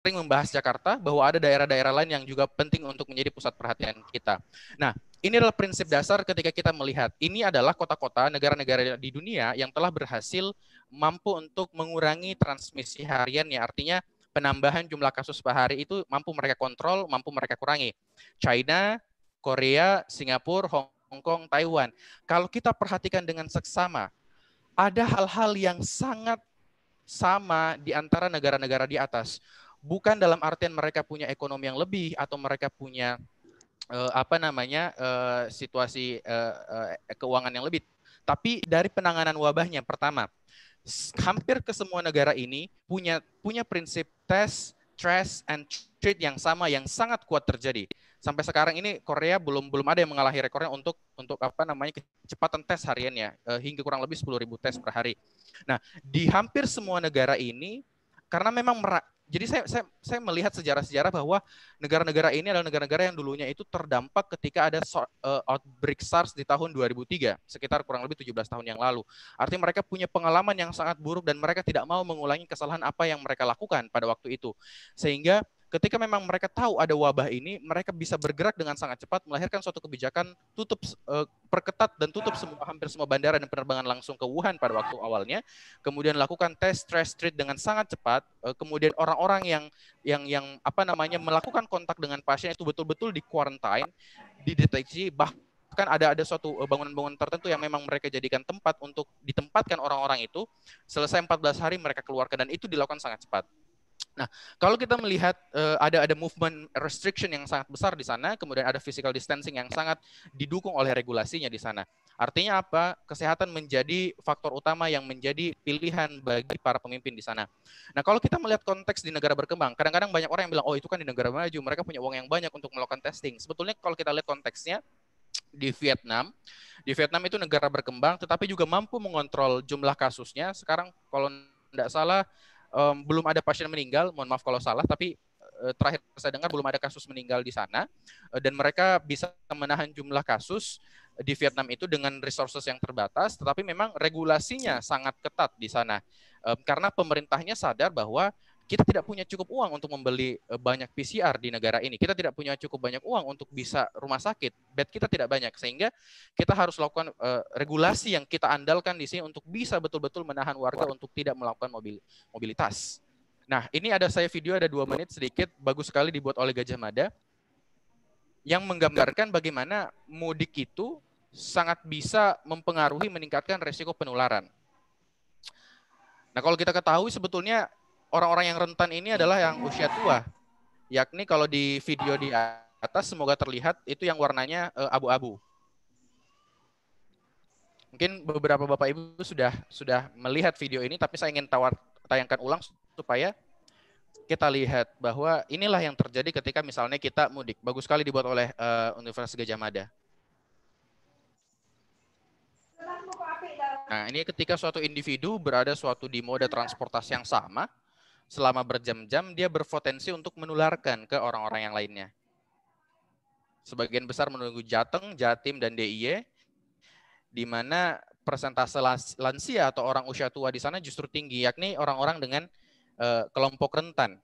sering membahas Jakarta bahwa ada daerah-daerah lain yang juga penting untuk menjadi pusat perhatian kita. Nah, ini adalah prinsip dasar ketika kita melihat ini adalah kota-kota negara-negara di dunia yang telah berhasil mampu untuk mengurangi transmisi harian ya artinya penambahan jumlah kasus per hari itu mampu mereka kontrol, mampu mereka kurangi. China, Korea, Singapura, Hong Kong, Taiwan. Kalau kita perhatikan dengan seksama, ada hal-hal yang sangat sama di antara negara-negara di atas bukan dalam artian mereka punya ekonomi yang lebih atau mereka punya uh, apa namanya uh, situasi uh, uh, keuangan yang lebih, tapi dari penanganan wabahnya pertama. Hampir ke semua negara ini punya punya prinsip tes, trace and treat yang sama yang sangat kuat terjadi. Sampai sekarang ini Korea belum belum ada yang mengalahi rekornya untuk untuk apa namanya kecepatan tes hariannya hingga kurang lebih 10.000 tes per hari. Nah, di hampir semua negara ini karena memang jadi saya saya saya melihat sejarah-sejarah bahwa negara-negara ini adalah negara-negara yang dulunya itu terdampak ketika ada eh, outbreak SARS di tahun 2003, sekitar kurang lebih 17 tahun yang lalu. Artinya mereka punya pengalaman yang sangat buruk dan mereka tidak mau mengulangi kesalahan apa yang mereka lakukan pada waktu itu. Sehingga ketika memang mereka tahu ada wabah ini, mereka bisa bergerak dengan sangat cepat melahirkan suatu kebijakan tutup uh, perketat dan tutup ah. semua hampir semua bandara dan penerbangan langsung ke Wuhan pada waktu awalnya, kemudian lakukan tes stress treat dengan sangat cepat, uh, kemudian orang-orang yang yang yang apa namanya melakukan kontak dengan pasien itu betul-betul di quarantine, dideteksi bahkan kan ada ada suatu eh, bangunan-bangunan tertentu yang memang mereka jadikan tempat untuk ditempatkan orang-orang itu selesai 14 hari mereka keluarkan dan itu dilakukan sangat cepat Nah, kalau kita melihat uh, ada ada movement restriction yang sangat besar di sana, kemudian ada physical distancing yang sangat didukung oleh regulasinya di sana. Artinya apa? Kesehatan menjadi faktor utama yang menjadi pilihan bagi para pemimpin di sana. Nah, kalau kita melihat konteks di negara berkembang, kadang-kadang banyak orang yang bilang, "Oh, itu kan di negara maju, mereka punya uang yang banyak untuk melakukan testing." Sebetulnya kalau kita lihat konteksnya, di Vietnam. Di Vietnam itu negara berkembang, tetapi juga mampu mengontrol jumlah kasusnya. Sekarang kalau tidak salah um, belum ada pasien meninggal, mohon maaf kalau salah, tapi uh, terakhir saya dengar belum ada kasus meninggal di sana uh, dan mereka bisa menahan jumlah kasus di Vietnam itu dengan resources yang terbatas, tetapi memang regulasinya sangat ketat di sana um, karena pemerintahnya sadar bahwa kita tidak punya cukup uang untuk membeli eh, banyak PCR di negara ini. Kita tidak punya cukup banyak uang untuk bisa rumah sakit. Bed kita tidak banyak sehingga kita harus lakukan uh, regulasi yang kita andalkan di sini untuk bisa betul-betul menahan warga untuk tidak melakukan mobil mobilitas. Nah, ini ada saya video ada dua menit sedikit bagus sekali dibuat oleh Gajah Mada yang menggambarkan bagaimana mudik itu sangat bisa mempengaruhi meningkatkan resiko penularan. Nah, kalau kita ketahui sebetulnya orang-orang yang rentan ini adalah yang usia tua. Yakni kalau di video di atas semoga terlihat itu yang warnanya eh, abu-abu. Mungkin beberapa Bapak Ibu sudah sudah melihat video ini tapi saya ingin tawar tayangkan ulang supaya kita lihat bahwa inilah yang terjadi ketika misalnya kita mudik. Bagus sekali dibuat oleh uh, Universitas Gajah Mada. Nah, ini ketika suatu individu berada suatu di moda transportasi yang sama, selama berjam-jam dia berpotensi untuk menularkan ke orang-orang yang lainnya. Sebagian besar menunggu Jateng, Jatim, dan DIY, di mana persentase lansia atau orang usia tua di sana justru tinggi, yakni orang-orang dengan uh, kelompok rentan.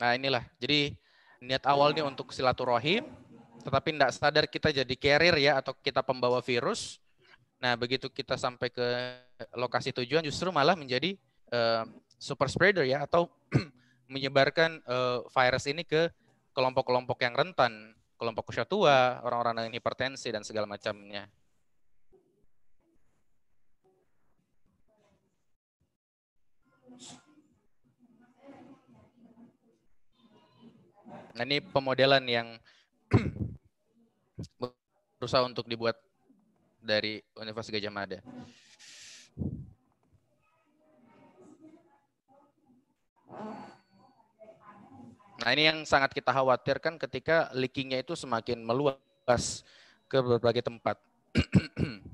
Nah inilah, jadi niat awalnya untuk silaturahim, tetapi tidak sadar kita jadi carrier ya atau kita pembawa virus. Nah, begitu kita sampai ke lokasi tujuan justru malah menjadi uh, super spreader ya atau menyebarkan uh, virus ini ke kelompok-kelompok yang rentan, kelompok usia tua, orang-orang yang hipertensi dan segala macamnya. Nah, ini pemodelan yang berusaha untuk dibuat dari Universitas Gajah Mada. Nah, ini yang sangat kita khawatirkan ketika leakingnya itu semakin meluas ke berbagai tempat.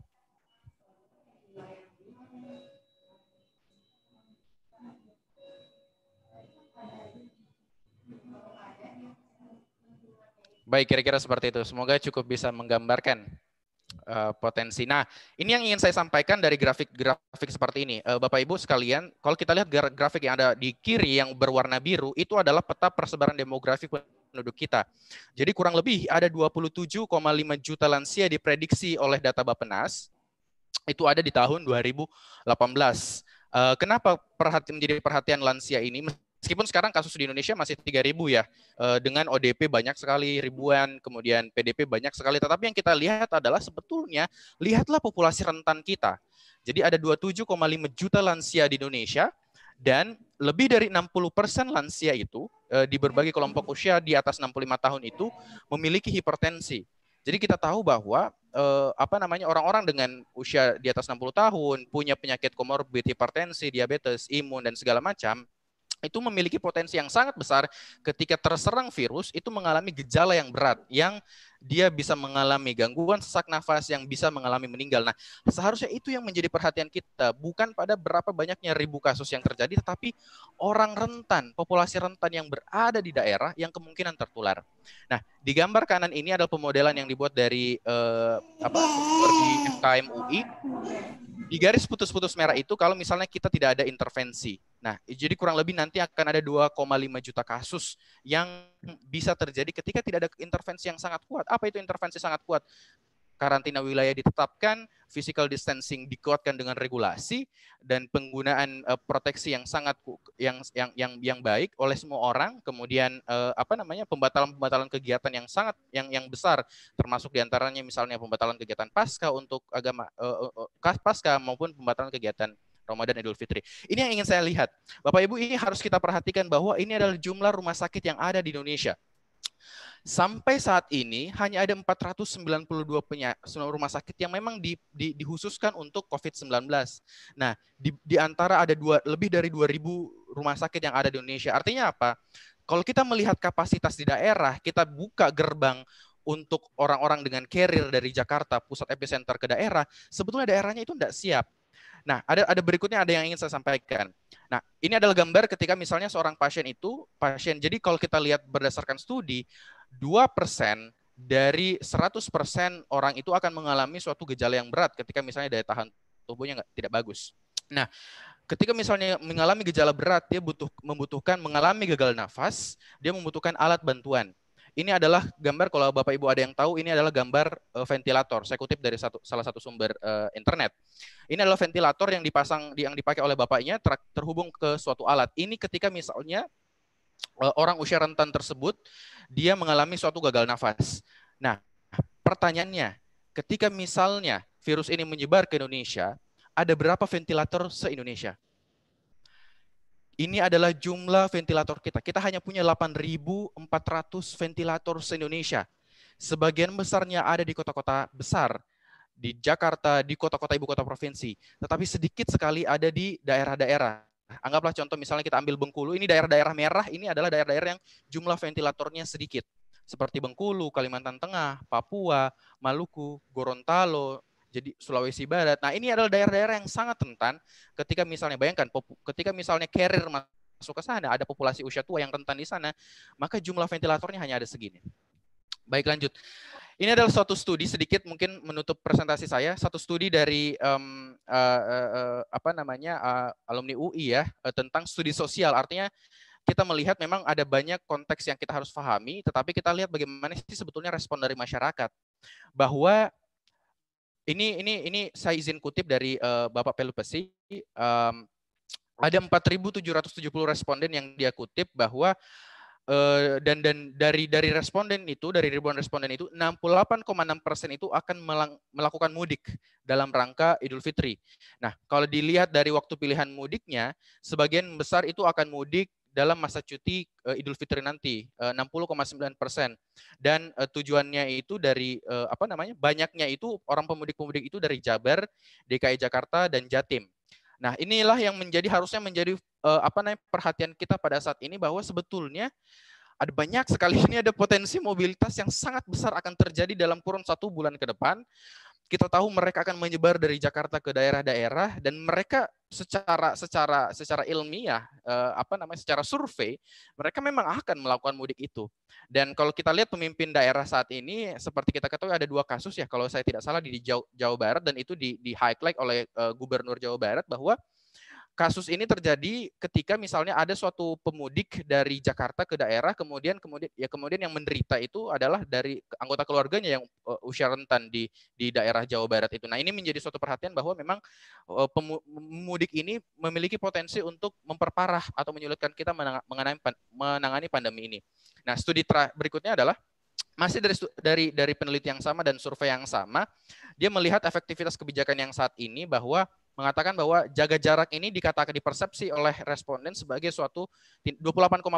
Baik, kira-kira seperti itu. Semoga cukup bisa menggambarkan uh, potensi. Nah, ini yang ingin saya sampaikan dari grafik-grafik seperti ini. Uh, Bapak Ibu sekalian, kalau kita lihat grafik yang ada di kiri yang berwarna biru, itu adalah peta persebaran demografi penduduk kita. Jadi kurang lebih ada 27,5 juta lansia diprediksi oleh data Bappenas. Itu ada di tahun 2018. Uh, eh, kenapa perhatian menjadi perhatian lansia ini? meskipun sekarang kasus di Indonesia masih 3000 ya eh, dengan ODP banyak sekali ribuan kemudian PDP banyak sekali tetapi yang kita lihat adalah sebetulnya lihatlah populasi rentan kita jadi ada 27,5 juta lansia di Indonesia dan lebih dari 60% persen lansia itu eh, di berbagai kelompok usia di atas 65 tahun itu memiliki hipertensi jadi kita tahu bahwa eh, apa namanya orang-orang dengan usia di atas 60 tahun punya penyakit komorbid, hipertensi, diabetes, imun dan segala macam itu memiliki potensi yang sangat besar ketika terserang virus itu mengalami gejala yang berat yang dia bisa mengalami gangguan sesak nafas yang bisa mengalami meninggal. Nah, seharusnya itu yang menjadi perhatian kita, bukan pada berapa banyaknya ribu kasus yang terjadi tetapi orang rentan, populasi rentan yang berada di daerah yang kemungkinan tertular. Nah, di gambar kanan ini adalah pemodelan yang dibuat dari eh, apa? di FKM UI di garis putus-putus merah itu kalau misalnya kita tidak ada intervensi. Nah, jadi kurang lebih nanti akan ada 2,5 juta kasus yang bisa terjadi ketika tidak ada intervensi yang sangat kuat. Apa itu intervensi sangat kuat? karantina wilayah ditetapkan, physical distancing dikuatkan dengan regulasi dan penggunaan uh, proteksi yang sangat yang yang yang yang baik oleh semua orang, kemudian uh, apa namanya pembatalan-pembatalan kegiatan yang sangat yang yang besar termasuk diantaranya misalnya pembatalan kegiatan pasca untuk agama uh, uh, pasca maupun pembatalan kegiatan Ramadan Idul Fitri. Ini yang ingin saya lihat. Bapak Ibu ini harus kita perhatikan bahwa ini adalah jumlah rumah sakit yang ada di Indonesia. Sampai saat ini hanya ada 492 penyakit rumah sakit yang memang di, di, dihususkan untuk COVID-19. Nah, di, di antara ada dua, lebih dari 2.000 rumah sakit yang ada di Indonesia. Artinya apa? Kalau kita melihat kapasitas di daerah, kita buka gerbang untuk orang-orang dengan carrier dari Jakarta, pusat epicenter ke daerah, sebetulnya daerahnya itu tidak siap. Nah, ada ada berikutnya ada yang ingin saya sampaikan. Nah, ini adalah gambar ketika misalnya seorang pasien itu pasien. Jadi kalau kita lihat berdasarkan studi, 2% dari 100% orang itu akan mengalami suatu gejala yang berat ketika misalnya daya tahan tubuhnya enggak, tidak bagus. Nah, ketika misalnya mengalami gejala berat, dia butuh membutuhkan mengalami gagal nafas, dia membutuhkan alat bantuan. Ini adalah gambar kalau Bapak Ibu ada yang tahu ini adalah gambar uh, ventilator. Saya kutip dari satu, salah satu sumber uh, internet. Ini adalah ventilator yang dipasang yang dipakai oleh bapaknya ter, terhubung ke suatu alat. Ini ketika misalnya uh, orang usia rentan tersebut dia mengalami suatu gagal nafas. Nah, pertanyaannya, ketika misalnya virus ini menyebar ke Indonesia, ada berapa ventilator se-Indonesia? Ini adalah jumlah ventilator kita. Kita hanya punya 8.400 ventilator se-Indonesia. Sebagian besarnya ada di kota-kota besar, di Jakarta, di kota-kota ibu kota provinsi. Tetapi sedikit sekali ada di daerah-daerah. Anggaplah contoh misalnya kita ambil Bengkulu, ini daerah-daerah merah, ini adalah daerah-daerah yang jumlah ventilatornya sedikit. Seperti Bengkulu, Kalimantan Tengah, Papua, Maluku, Gorontalo, jadi Sulawesi Barat. Nah, ini adalah daerah-daerah yang sangat rentan ketika misalnya bayangkan ketika misalnya carrier masuk ke sana, ada populasi usia tua yang rentan di sana, maka jumlah ventilatornya hanya ada segini. Baik, lanjut. Ini adalah suatu studi sedikit mungkin menutup presentasi saya, satu studi dari um, uh, uh, uh, apa namanya uh, alumni UI ya uh, tentang studi sosial. Artinya kita melihat memang ada banyak konteks yang kita harus pahami, tetapi kita lihat bagaimana sih sebetulnya respon dari masyarakat bahwa ini ini ini saya izin kutip dari uh, Bapak Pelupesi um, ada 4.770 responden yang dia kutip bahwa uh, dan dan dari dari responden itu dari ribuan responden itu 68,6 persen itu akan melang, melakukan mudik dalam rangka Idul Fitri. Nah kalau dilihat dari waktu pilihan mudiknya, sebagian besar itu akan mudik dalam masa cuti uh, Idul Fitri nanti eh, uh, 60,9 persen dan uh, tujuannya itu dari uh, apa namanya banyaknya itu orang pemudik-pemudik itu dari Jabar, DKI Jakarta dan Jatim. Nah inilah yang menjadi harusnya menjadi uh, apa namanya perhatian kita pada saat ini bahwa sebetulnya ada banyak sekali ini ada potensi mobilitas yang sangat besar akan terjadi dalam kurun satu bulan ke depan. Kita tahu mereka akan menyebar dari Jakarta ke daerah-daerah dan mereka secara secara secara ilmiah eh, apa namanya secara survei mereka memang akan melakukan mudik itu. Dan kalau kita lihat pemimpin daerah saat ini seperti kita ketahui ada dua kasus ya kalau saya tidak salah di Jawa, Barat dan itu di di highlight oleh eh, Gubernur Jawa Barat bahwa kasus ini terjadi ketika misalnya ada suatu pemudik dari Jakarta ke daerah kemudian kemudian ya kemudian yang menderita itu adalah dari anggota keluarganya yang uh, usia rentan di di daerah Jawa Barat itu. Nah, ini menjadi suatu perhatian bahwa memang uh, pemudik ini memiliki potensi untuk memperparah atau menyulitkan kita mengenai menangani pandemi ini. Nah, studi berikutnya adalah masih dari dari dari peneliti yang sama dan survei yang sama, dia melihat efektivitas kebijakan yang saat ini bahwa mengatakan bahwa jaga jarak ini dikatakan dipersepsi oleh responden sebagai suatu 28,6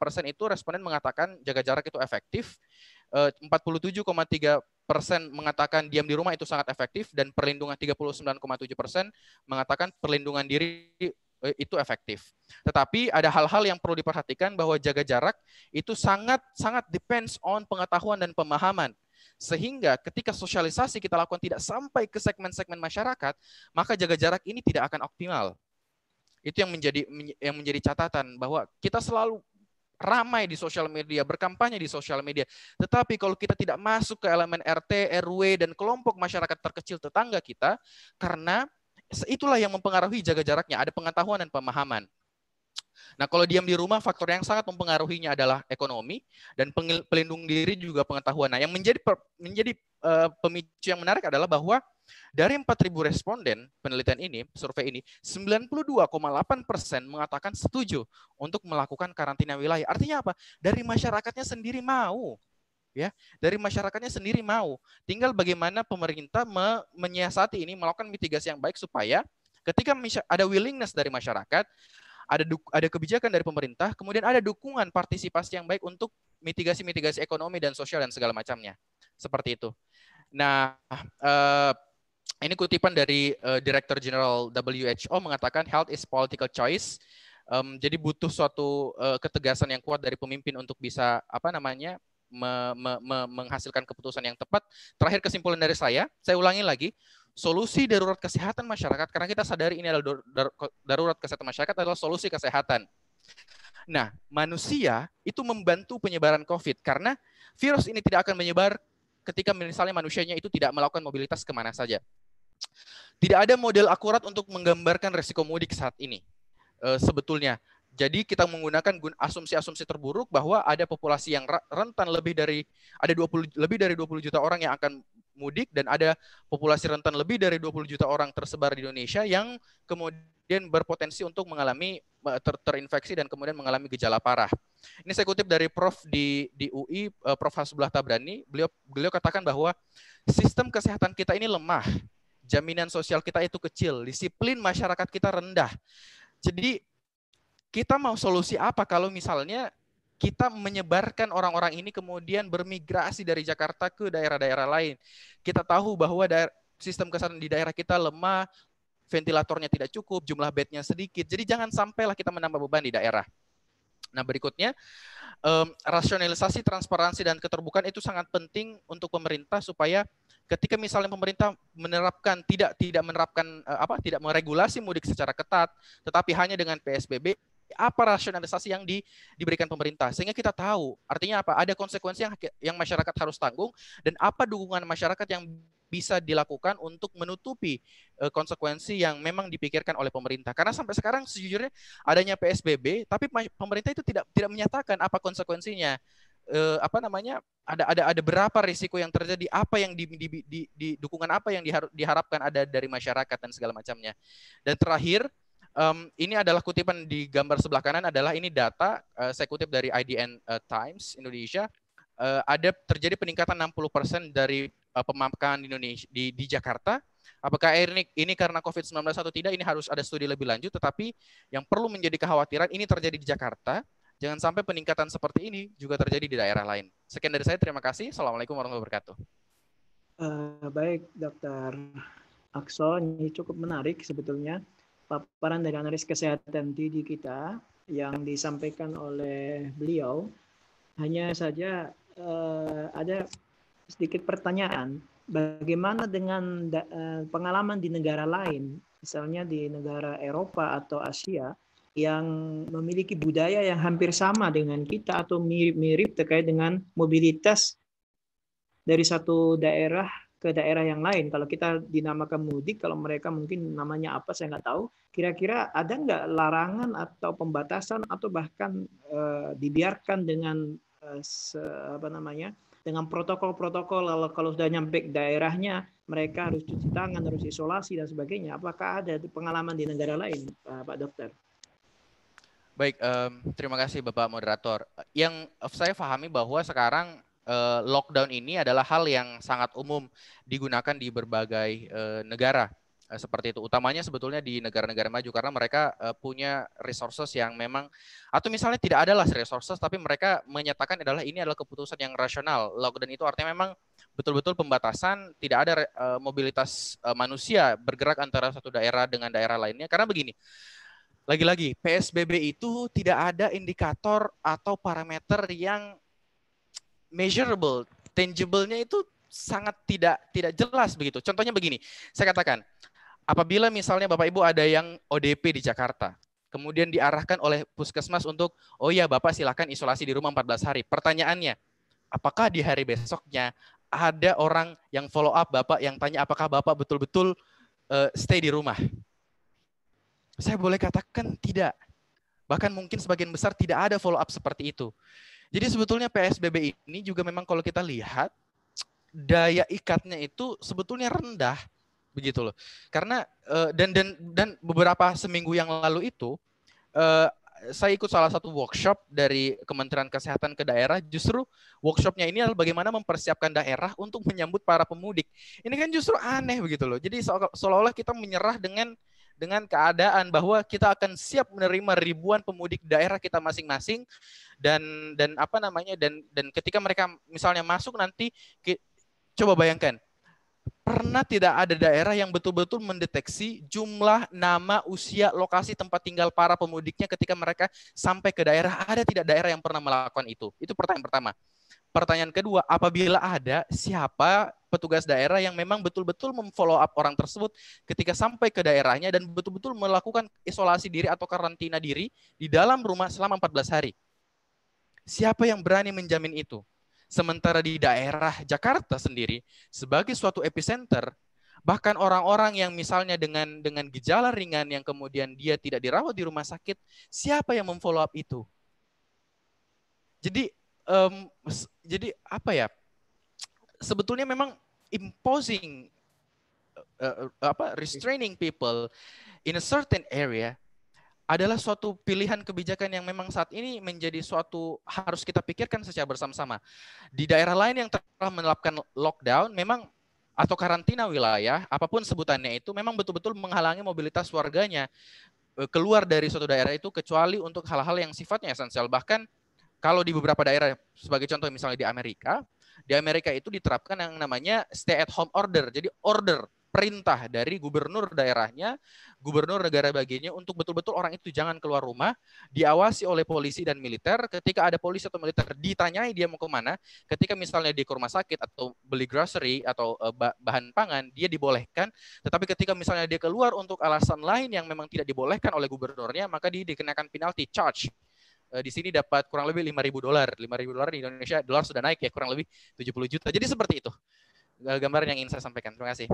persen itu responden mengatakan jaga jarak itu efektif, 47,3 eh, persen mengatakan diam di rumah itu sangat efektif dan perlindungan 39,7 persen mengatakan perlindungan diri eh, itu efektif. Tetapi ada hal-hal yang perlu diperhatikan bahwa jaga jarak itu sangat sangat depends on pengetahuan dan pemahaman sehingga ketika sosialisasi kita lakukan tidak sampai ke segmen-segmen masyarakat, maka jaga jarak ini tidak akan optimal. Itu yang menjadi yang menjadi catatan bahwa kita selalu ramai di sosial media, berkampanye di sosial media. Tetapi kalau kita tidak masuk ke elemen RT, RW, dan kelompok masyarakat terkecil tetangga kita, karena itulah yang mempengaruhi jaga jaraknya, ada pengetahuan dan pemahaman. Nah, kalau diam di rumah, faktor yang sangat mempengaruhinya adalah ekonomi dan pelindung diri juga pengetahuan. Nah, yang menjadi per, menjadi uh, pemicu yang menarik adalah bahwa dari 4.000 responden penelitian ini, survei ini, 92,8 persen mengatakan setuju untuk melakukan karantina wilayah. Artinya apa? Dari masyarakatnya sendiri mau ya dari masyarakatnya sendiri mau tinggal bagaimana pemerintah me menyiasati ini melakukan mitigasi yang baik supaya ketika ada willingness dari masyarakat ada ada kebijakan dari pemerintah, kemudian ada dukungan partisipasi yang baik untuk mitigasi-mitigasi ekonomi dan sosial dan segala macamnya. Seperti itu. Nah, uh, ini kutipan dari uh, eh, Direktur General WHO mengatakan health is political choice. Um, jadi butuh suatu uh, ketegasan yang kuat dari pemimpin untuk bisa apa namanya me, me, me, menghasilkan keputusan yang tepat. Terakhir kesimpulan dari saya, saya ulangi lagi, solusi darurat kesehatan masyarakat karena kita sadari ini adalah darurat kesehatan masyarakat adalah solusi kesehatan. Nah, manusia itu membantu penyebaran COVID karena virus ini tidak akan menyebar ketika misalnya manusianya itu tidak melakukan mobilitas kemana saja. Tidak ada model akurat untuk menggambarkan resiko mudik saat ini. Eh, sebetulnya jadi kita menggunakan asumsi-asumsi terburuk bahwa ada populasi yang rentan lebih dari ada 20 lebih dari 20 juta orang yang akan mudik dan ada populasi rentan lebih dari 20 juta orang tersebar di Indonesia yang kemudian berpotensi untuk mengalami ter terinfeksi dan kemudian mengalami gejala parah. Ini saya kutip dari Prof di di UI eh, Prof Hasbullah Tabrani, beliau beliau katakan bahwa sistem kesehatan kita ini lemah. Jaminan sosial kita itu kecil, disiplin masyarakat kita rendah. Jadi kita mau solusi apa kalau misalnya kita menyebarkan orang-orang ini kemudian bermigrasi dari Jakarta ke daerah-daerah lain. Kita tahu bahwa sistem kesehatan di daerah kita lemah, ventilatornya tidak cukup, jumlah bednya sedikit. Jadi jangan sampailah kita menambah beban di daerah. Nah berikutnya, um, rasionalisasi, transparansi, dan keterbukaan itu sangat penting untuk pemerintah supaya ketika misalnya pemerintah menerapkan tidak tidak menerapkan eh, apa tidak meregulasi mudik secara ketat, tetapi hanya dengan PSBB apa rasionalisasi yang di, diberikan pemerintah sehingga kita tahu artinya apa ada konsekuensi yang yang masyarakat harus tanggung dan apa dukungan masyarakat yang bisa dilakukan untuk menutupi eh, konsekuensi yang memang dipikirkan oleh pemerintah. Karena sampai sekarang sejujurnya adanya PSBB, tapi pemerintah itu tidak tidak menyatakan apa konsekuensinya. Uh, apa namanya ada ada ada berapa risiko yang terjadi apa yang di, di, di, di dukungan apa yang diharapkan ada dari masyarakat dan segala macamnya dan terakhir um, ini adalah kutipan di gambar sebelah kanan adalah ini data uh, saya kutip dari IDN uh, eh, Times Indonesia uh, ada terjadi peningkatan 60% dari uh, pemakaman di Indonesia di, di Jakarta. Apakah ini ini karena COVID-19 atau tidak ini harus ada studi lebih lanjut tetapi yang perlu menjadi kekhawatiran ini terjadi di Jakarta. Jangan sampai peningkatan seperti ini juga terjadi di daerah lain. Sekian dari saya, terima kasih. Assalamualaikum warahmatullahi wabarakatuh. Uh, baik, Dokter Akson, ini cukup menarik sebetulnya paparan dari analis kesehatan Didi kita yang disampaikan oleh beliau. Hanya saja uh, ada sedikit pertanyaan, bagaimana dengan da, eh, pengalaman di negara lain, misalnya di negara Eropa atau Asia yang memiliki budaya yang hampir sama dengan kita atau mirip-mirip terkait dengan mobilitas dari satu daerah ke daerah yang lain. Kalau kita dinamakan mudik, kalau mereka mungkin namanya apa saya nggak tahu. Kira-kira ada nggak larangan atau pembatasan atau bahkan eh, dibiarkan dengan eh, se, apa namanya dengan protokol-protokol kalau sudah nyampe daerahnya mereka harus cuci tangan, harus isolasi dan sebagainya. Apakah ada pengalaman di negara lain, eh, Pak Dokter? Baik, um, terima kasih Bapak Moderator. Yang saya pahami bahwa sekarang eh, lockdown ini adalah hal yang sangat umum digunakan di berbagai eh, negara eh, seperti itu. Utamanya sebetulnya di negara-negara maju karena mereka uh, punya resources yang memang atau misalnya tidak ada lah resources tapi mereka menyatakan adalah ini adalah keputusan yang rasional. Lockdown itu artinya memang betul-betul pembatasan, tidak ada uh, mobilitas uh, manusia bergerak antara satu daerah dengan daerah lainnya karena begini. Lagi-lagi PSBB itu tidak ada indikator atau parameter yang measurable, tangible-nya itu sangat tidak tidak jelas begitu. Contohnya begini, saya katakan, apabila misalnya Bapak Ibu ada yang ODP di Jakarta, kemudian diarahkan oleh puskesmas untuk, oh ya Bapak silakan isolasi di rumah 14 hari. Pertanyaannya, apakah di hari besoknya ada orang yang follow up Bapak yang tanya apakah Bapak betul-betul uh, stay di rumah? Saya boleh katakan tidak. Bahkan mungkin sebagian besar tidak ada follow up seperti itu. Jadi sebetulnya PSBB ini juga memang kalau kita lihat daya ikatnya itu sebetulnya rendah begitu loh. Karena eh, dan dan dan beberapa seminggu yang lalu itu eh, saya ikut salah satu workshop dari Kementerian Kesehatan ke daerah. Justru workshopnya ini adalah bagaimana mempersiapkan daerah untuk menyambut para pemudik. Ini kan justru aneh begitu loh. Jadi seolah-olah kita menyerah dengan dengan keadaan bahwa kita akan siap menerima ribuan pemudik daerah kita masing-masing dan dan apa namanya dan dan ketika mereka misalnya masuk nanti ke, coba bayangkan pernah tidak ada daerah yang betul-betul mendeteksi jumlah nama, usia, lokasi tempat tinggal para pemudiknya ketika mereka sampai ke daerah ada tidak daerah yang pernah melakukan itu? Itu pertanyaan pertama. Pertanyaan kedua, apabila ada, siapa petugas daerah yang memang betul-betul memfollow up orang tersebut ketika sampai ke daerahnya dan betul-betul melakukan isolasi diri atau karantina diri di dalam rumah selama 14 hari? Siapa yang berani menjamin itu? Sementara di daerah Jakarta sendiri sebagai suatu epicenter, bahkan orang-orang yang misalnya dengan dengan gejala ringan yang kemudian dia tidak dirawat di rumah sakit, siapa yang memfollow up itu? Jadi um, jadi apa ya? Sebetulnya memang imposing uh, apa restraining people in a certain area adalah suatu pilihan kebijakan yang memang saat ini menjadi suatu harus kita pikirkan secara bersama-sama. Di daerah lain yang telah menerapkan lockdown memang atau karantina wilayah, apapun sebutannya itu memang betul-betul menghalangi mobilitas warganya keluar dari suatu daerah itu kecuali untuk hal-hal yang sifatnya esensial. Bahkan kalau di beberapa daerah, sebagai contoh misalnya di Amerika, di Amerika itu diterapkan yang namanya stay at home order. Jadi order perintah dari gubernur daerahnya, gubernur negara bagiannya untuk betul-betul orang itu jangan keluar rumah, diawasi oleh polisi dan militer. Ketika ada polisi atau militer ditanyai dia mau kemana, ketika misalnya di rumah sakit atau beli grocery atau eh, bahan pangan, dia dibolehkan. Tetapi ketika misalnya dia keluar untuk alasan lain yang memang tidak dibolehkan oleh gubernurnya, maka dia dikenakan penalti charge Eh, di sini dapat kurang lebih 5.000 dolar. 5.000 dolar di Indonesia dolar sudah naik ya kurang lebih 70 juta. Jadi seperti itu. gambar gambaran yang ingin saya sampaikan. Terima kasih.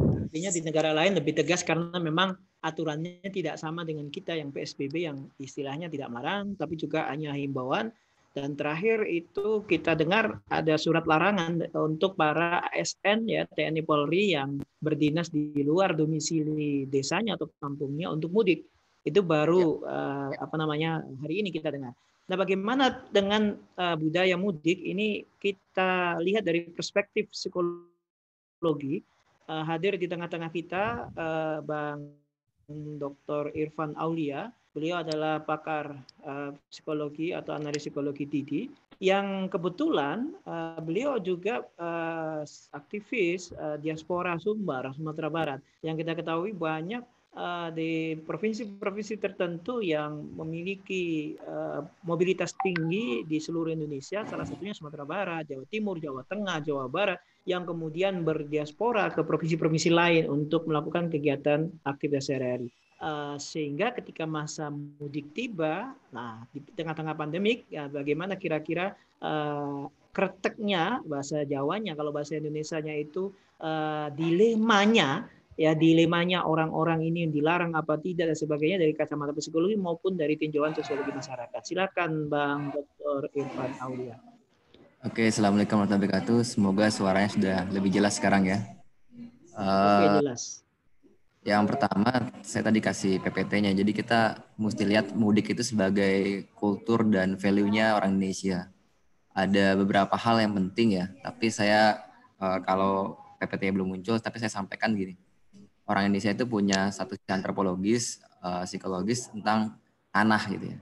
Artinya di negara lain lebih tegas karena memang aturannya tidak sama dengan kita yang PSBB yang istilahnya tidak melarang tapi juga hanya himbauan dan terakhir itu kita dengar ada surat larangan untuk para ASN ya TNI Polri yang berdinas di luar domisili desanya atau kampungnya untuk mudik itu baru uh, apa namanya hari ini kita dengar. Nah, bagaimana dengan uh, budaya mudik ini kita lihat dari perspektif psikologi uh, hadir di tengah-tengah kita uh, Bang Dr. Irfan Aulia. Beliau adalah pakar uh, psikologi atau analis psikologi Didi yang kebetulan uh, beliau juga uh, aktivis uh, diaspora Sumbar, Sumatera Barat. Yang kita ketahui banyak Ah, di provinsi-provinsi tertentu yang memiliki ah, mobilitas tinggi di seluruh Indonesia, salah satunya Sumatera Barat, Jawa Timur, Jawa Tengah, Jawa Barat, yang kemudian berdiaspora ke provinsi-provinsi lain untuk melakukan kegiatan aktivitas sehari-hari. Ah, sehingga ketika masa mudik tiba, nah di tengah-tengah pandemik, ya bagaimana kira-kira kreteknya bahasa Jawanya, kalau bahasa Indonesia-nya itu dilemanya ya dilemanya orang-orang ini yang dilarang apa tidak dan sebagainya dari kacamata psikologi maupun dari tinjauan sosiologi masyarakat. Silakan Bang Dr. Irfan Aulia. Oke, assalamualaikum warahmatullahi wabarakatuh. Semoga suaranya sudah lebih jelas sekarang ya. Oke, eh, jelas. Yang pertama, saya tadi kasih PPT-nya. Jadi kita mesti lihat mudik itu sebagai kultur dan value-nya orang Indonesia. Ada beberapa hal yang penting ya, tapi saya eh, kalau PPT nya belum muncul, tapi saya sampaikan gini orang Indonesia itu punya satu sisi antropologis, eh, psikologis tentang tanah gitu ya.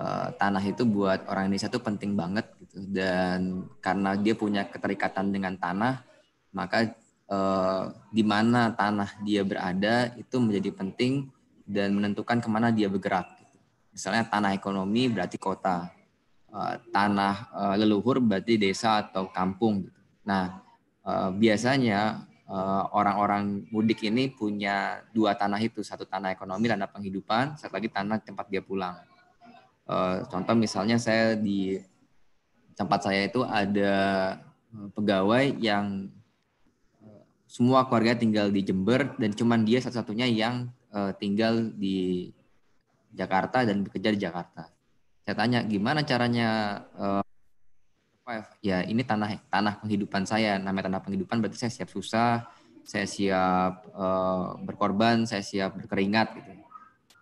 Eh, tanah itu buat orang Indonesia itu penting banget gitu dan karena dia punya keterikatan dengan tanah, maka uh, di mana tanah dia berada itu menjadi penting dan menentukan kemana dia bergerak. Gitu. Misalnya tanah ekonomi berarti kota, uh, tanah uh, leluhur berarti desa atau kampung. Gitu. Nah biasanya Eh, orang-orang mudik ini punya dua tanah itu, satu tanah ekonomi, tanah penghidupan, satu lagi tanah tempat dia pulang. Eh, contoh misalnya saya di tempat saya itu ada eh, pegawai yang semua keluarga tinggal di Jember dan cuman dia satu-satunya yang tinggal di Jakarta dan bekerja di Jakarta. Saya tanya gimana caranya survive. Ya ini tanah tanah penghidupan saya. Namanya tanah penghidupan berarti saya siap susah, saya siap uh, berkorban, saya siap berkeringat gitu.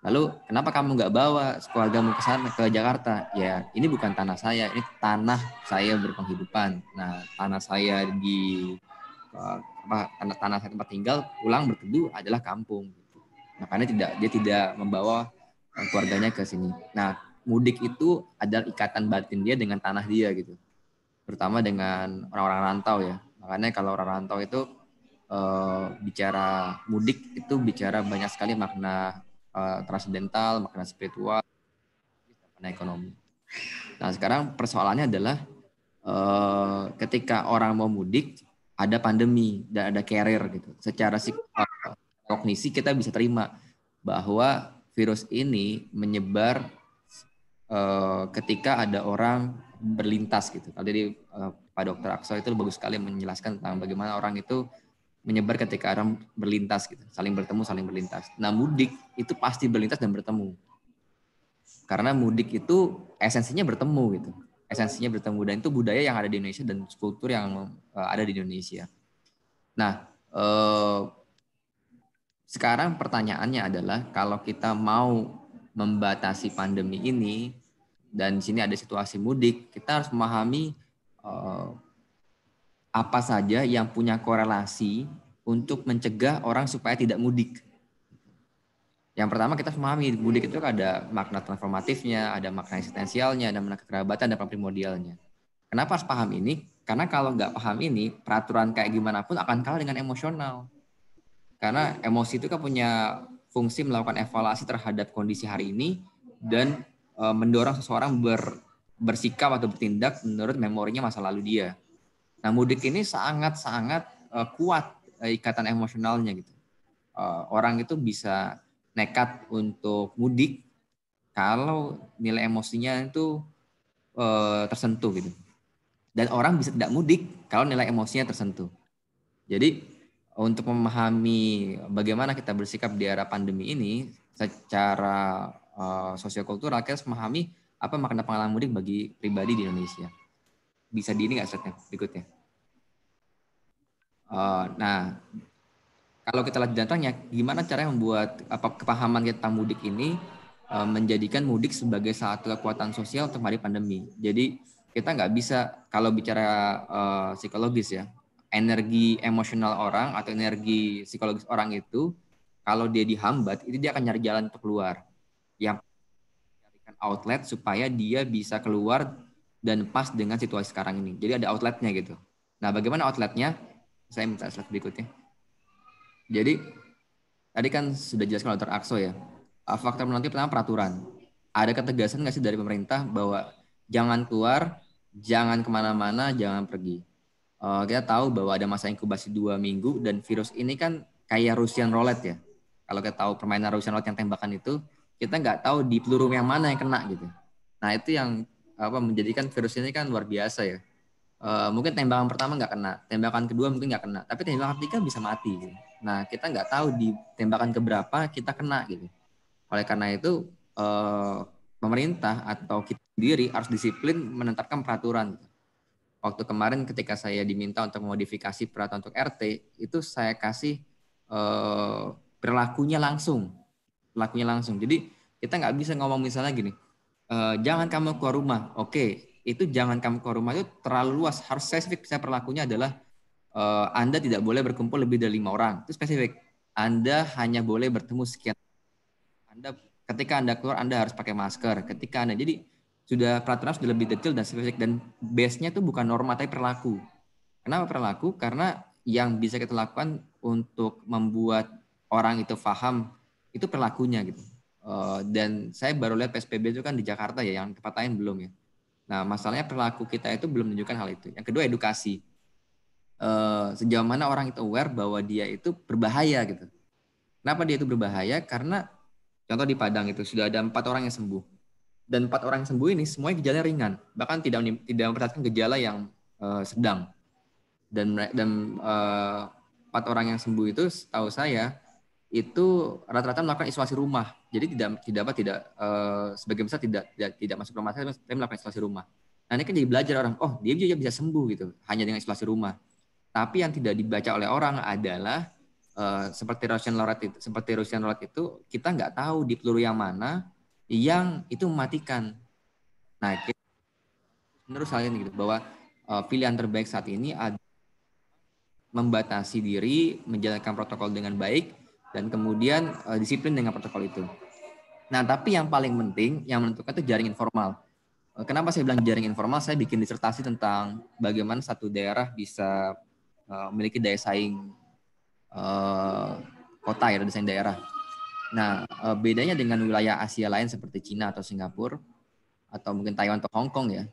Lalu kenapa kamu nggak bawa keluargamu ke sana ke Jakarta? Ya ini bukan tanah saya, ini tanah saya berpenghidupan. Nah tanah saya di eh, apa, tanah tanah saya tempat tinggal pulang berteduh adalah kampung. Gitu. karena tidak dia tidak membawa eh, keluarganya ke sini. Nah mudik itu adalah ikatan batin dia dengan tanah dia gitu terutama dengan orang-orang rantau ya. Makanya kalau orang rantau itu uh, bicara mudik itu bicara banyak sekali makna uh, transcendental, makna spiritual, makna ekonomi. Nah sekarang persoalannya adalah uh, ketika orang mau mudik ada pandemi dan ada carrier gitu. Secara kognisi kita bisa terima bahwa virus ini menyebar uh, ketika ada orang berlintas gitu. Kalau jadi uh, Pak Dokter Aksa itu bagus sekali menjelaskan tentang bagaimana orang itu menyebar ketika orang berlintas gitu, saling bertemu, saling berlintas. Nah, mudik itu pasti berlintas dan bertemu. Karena mudik itu esensinya bertemu gitu. Esensinya bertemu dan itu budaya yang ada di Indonesia dan kultur yang eh, ada di Indonesia. Nah, uh, sekarang pertanyaannya adalah kalau kita mau membatasi pandemi ini, dan di sini ada situasi mudik, kita harus memahami uh, apa saja yang punya korelasi untuk mencegah orang supaya tidak mudik. Yang pertama kita harus memahami mudik itu ada makna transformatifnya, ada makna eksistensialnya, ada makna kekerabatan, dan primordialnya. Kenapa harus paham ini? Karena kalau nggak paham ini, peraturan kayak gimana pun akan kalah dengan emosional. Karena emosi itu kan punya fungsi melakukan evaluasi terhadap kondisi hari ini dan Eh, mendorong seseorang ber, bersikap atau bertindak menurut memorinya masa lalu dia. Nah, mudik ini sangat-sangat uh, kuat uh, ikatan emosionalnya gitu. Uh, orang itu bisa nekat untuk mudik kalau nilai emosinya itu uh, tersentuh gitu. Dan orang bisa tidak mudik kalau nilai emosinya tersentuh. Jadi untuk memahami bagaimana kita bersikap di era pandemi ini secara Eh, sosiokultural, kultur akhirnya memahami apa makna pengalaman mudik bagi pribadi di Indonesia. Bisa di ini nggak slide ya, berikutnya? Uh, nah, kalau kita lihat datanya, gimana caranya membuat apa kepahaman kita mudik ini uh, menjadikan mudik sebagai satu kekuatan sosial untuk menghadapi pandemi. Jadi kita nggak bisa kalau bicara uh, psikologis ya, energi emosional orang atau energi psikologis orang itu kalau dia dihambat itu dia akan nyari jalan untuk keluar yang carikan outlet supaya dia bisa keluar dan pas dengan situasi sekarang ini. Jadi ada outletnya gitu. Nah, bagaimana outletnya? Saya minta slide berikutnya. Jadi tadi kan sudah jelaskan oleh Dr. Akso ya. Faktor menanti pertama peraturan. Ada ketegasan nggak sih dari pemerintah bahwa jangan keluar, jangan kemana-mana, jangan pergi. Uh, kita tahu bahwa ada masa inkubasi dua minggu dan virus ini kan kayak Russian roulette ya. Kalau kita tahu permainan Russian roulette yang tembakan itu, kita nggak tahu di peluru yang mana yang kena gitu. Nah itu yang apa menjadikan virus ini kan luar biasa ya. E, mungkin tembakan pertama nggak kena, tembakan kedua mungkin nggak kena, tapi tembakan ketiga bisa mati. Gitu. Nah kita nggak tahu di tembakan keberapa kita kena gitu. Oleh karena itu e, pemerintah atau kita sendiri harus disiplin menetapkan peraturan. Gitu. Waktu kemarin ketika saya diminta untuk modifikasi peraturan untuk RT itu saya kasih e, eh, perilakunya langsung pelakunya langsung. Jadi kita nggak bisa ngomong misalnya gini, e, jangan kamu keluar rumah. Oke, itu jangan kamu keluar rumah itu terlalu luas. Harus spesifik. Saya perlakunya adalah e, Anda tidak boleh berkumpul lebih dari lima orang. Itu spesifik. Anda hanya boleh bertemu sekian. Anda ketika Anda keluar Anda harus pakai masker. Ketika Anda jadi sudah peraturan sudah lebih detail dan spesifik dan base-nya itu bukan norma tapi perlaku. Kenapa perlaku? Karena yang bisa kita lakukan untuk membuat orang itu paham itu perlakunya gitu eh, dan saya baru lihat PSBB itu kan di Jakarta ya yang tempat lain belum ya nah masalahnya perilaku kita itu belum menunjukkan hal itu yang kedua edukasi eh, sejauh mana orang itu aware bahwa dia itu berbahaya gitu kenapa dia itu berbahaya karena contoh di Padang itu sudah ada empat orang yang sembuh dan empat orang yang sembuh ini semuanya gejala ringan bahkan tidak tidak memperhatikan gejala yang uh, sedang dan dan uh, empat orang yang sembuh itu tahu saya itu rata-rata melakukan isolasi rumah. Jadi tidak tidak apa tidak uh, sebagian besar tidak tidak, ya, tidak masuk rumah sakit tapi melakukan isolasi rumah. Nah, ini kan jadi belajar orang, oh, dia juga bisa sembuh gitu hanya dengan isolasi rumah. Tapi yang tidak dibaca oleh orang adalah uh, seperti Russian roulette itu, seperti Russian roulette itu kita nggak tahu di peluru yang mana yang itu mematikan. Nah, kita, menurut saya gitu bahwa uh, pilihan terbaik saat ini adalah membatasi diri, menjalankan protokol dengan baik, dan kemudian uh, disiplin dengan protokol itu. Nah, tapi yang paling penting yang menentukan itu jaring informal. Eh, kenapa saya bilang jaring informal? Saya bikin disertasi tentang bagaimana satu daerah bisa uh, memiliki daya saing uh, kota ya, desain daerah. Nah, uh, bedanya dengan wilayah Asia lain seperti Cina atau Singapura atau mungkin Taiwan atau Hong Kong ya,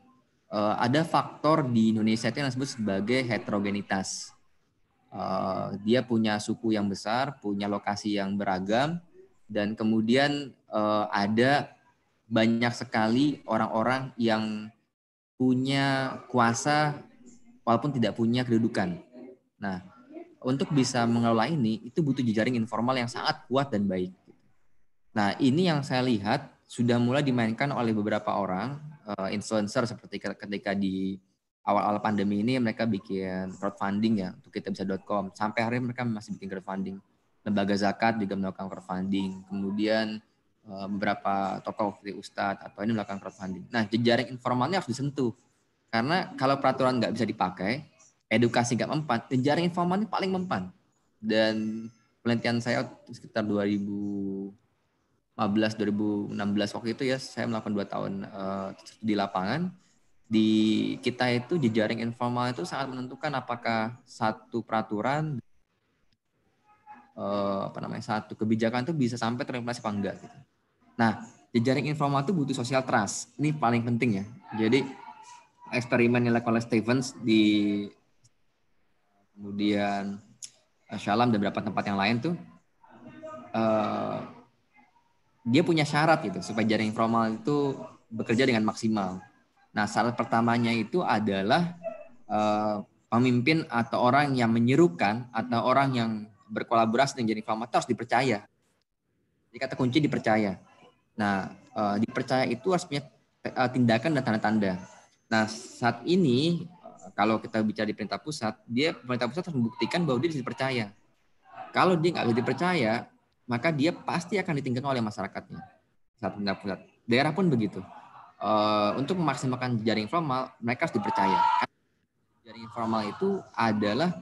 uh, ada faktor di Indonesia itu yang disebut sebagai heterogenitas. Eh, dia punya suku yang besar, punya lokasi yang beragam, dan kemudian eh, ada banyak sekali orang-orang yang punya kuasa walaupun tidak punya kedudukan. Nah, untuk bisa mengelola ini itu butuh jejaring informal yang sangat kuat dan baik. Nah, ini yang saya lihat sudah mulai dimainkan oleh beberapa orang eh, influencer seperti ketika di awal-awal pandemi ini mereka bikin crowdfunding ya untuk kita bisa.com. Sampai hari ini mereka masih bikin crowdfunding. Lembaga zakat juga melakukan crowdfunding. Kemudian eh, beberapa tokoh seperti Ustadz atau ini melakukan crowdfunding. Nah, jejaring informalnya harus disentuh. Karena kalau peraturan nggak bisa dipakai, edukasi nggak mempan, jejaring informalnya paling mempan. Dan penelitian saya sekitar 2000 2015 2016 waktu itu ya saya melakukan dua tahun uh, di lapangan di kita itu di jaring informal itu sangat menentukan apakah satu peraturan eh, apa namanya satu kebijakan itu bisa sampai terimplementasi apa enggak gitu. Nah, jaring informal itu butuh social trust. Ini paling penting ya. Jadi eksperimen nilai oleh Stevens di kemudian eh, Shalom dan beberapa tempat yang lain tuh eh, dia punya syarat gitu supaya jaring informal itu bekerja dengan maksimal Nah, syarat pertamanya itu adalah uh, pemimpin atau orang yang menyerukan atau orang yang berkolaborasi dengan jadi inflamator harus dipercaya. Jadi kata kunci dipercaya. Nah, uh, dipercaya itu harus punya eh, tindakan dan tanda-tanda. Nah, saat ini kalau kita bicara di perintah pusat, dia pemerintah pusat harus membuktikan bahwa dia dipercaya. Kalau dia nggak dipercaya, maka dia pasti akan ditinggalkan oleh masyarakatnya saat pemerintah pusat. Daerah pun begitu. Eh, untuk memaksimalkan jaring formal mereka harus dipercaya. Jaring informal itu adalah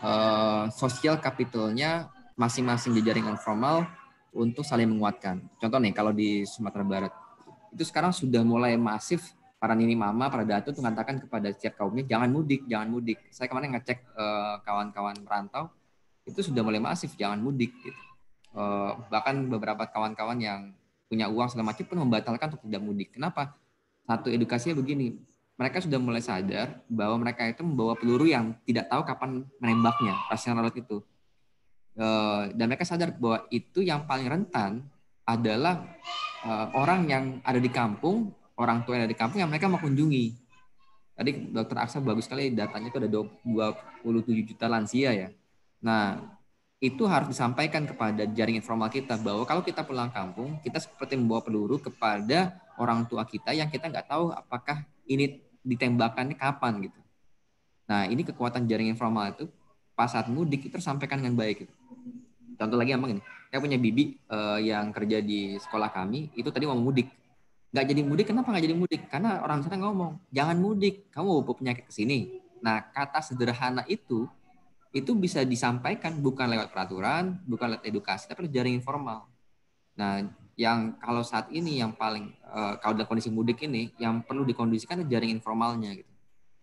uh, sosial kapitalnya masing-masing di jaring informal untuk saling menguatkan. Contoh nih kalau di Sumatera Barat itu sekarang sudah mulai masif para nini mama, para datu itu mengatakan kepada setiap kaumnya jangan mudik, jangan mudik. Saya kemarin ngecek kawan eh, kawan-kawan merantau itu sudah mulai masif jangan mudik. Gitu. Uh, bahkan beberapa kawan-kawan yang punya uang segala macam pun membatalkan untuk tidak mudik. Kenapa? satu edukasinya begini, mereka sudah mulai sadar bahwa mereka itu membawa peluru yang tidak tahu kapan menembaknya, rasional laut itu. Eh, dan mereka sadar bahwa itu yang paling rentan adalah eh, orang yang ada di kampung, orang tua yang ada di kampung yang mereka mau kunjungi. Tadi dokter Aksa bagus sekali datanya itu ada 27 juta lansia ya. Nah, itu harus disampaikan kepada jaring informal kita bahwa kalau kita pulang kampung kita seperti membawa peluru kepada orang tua kita yang kita nggak tahu apakah ini ditembakannya kapan gitu. Nah ini kekuatan jaring informal itu pas saat mudik itu sampaikan dengan baik. Gitu. Contoh lagi apa ini, saya punya bibi uh, yang kerja di sekolah kami itu tadi mau mudik nggak jadi mudik kenapa nggak jadi mudik karena orang sana ngomong jangan mudik kamu bawa penyakit ke sini nah kata sederhana itu itu bisa disampaikan bukan lewat peraturan, bukan lewat edukasi, tapi jaring informal. Nah, yang kalau saat ini yang paling uh, kalau dalam kondisi mudik ini yang perlu dikondisikan adalah jaring informalnya gitu.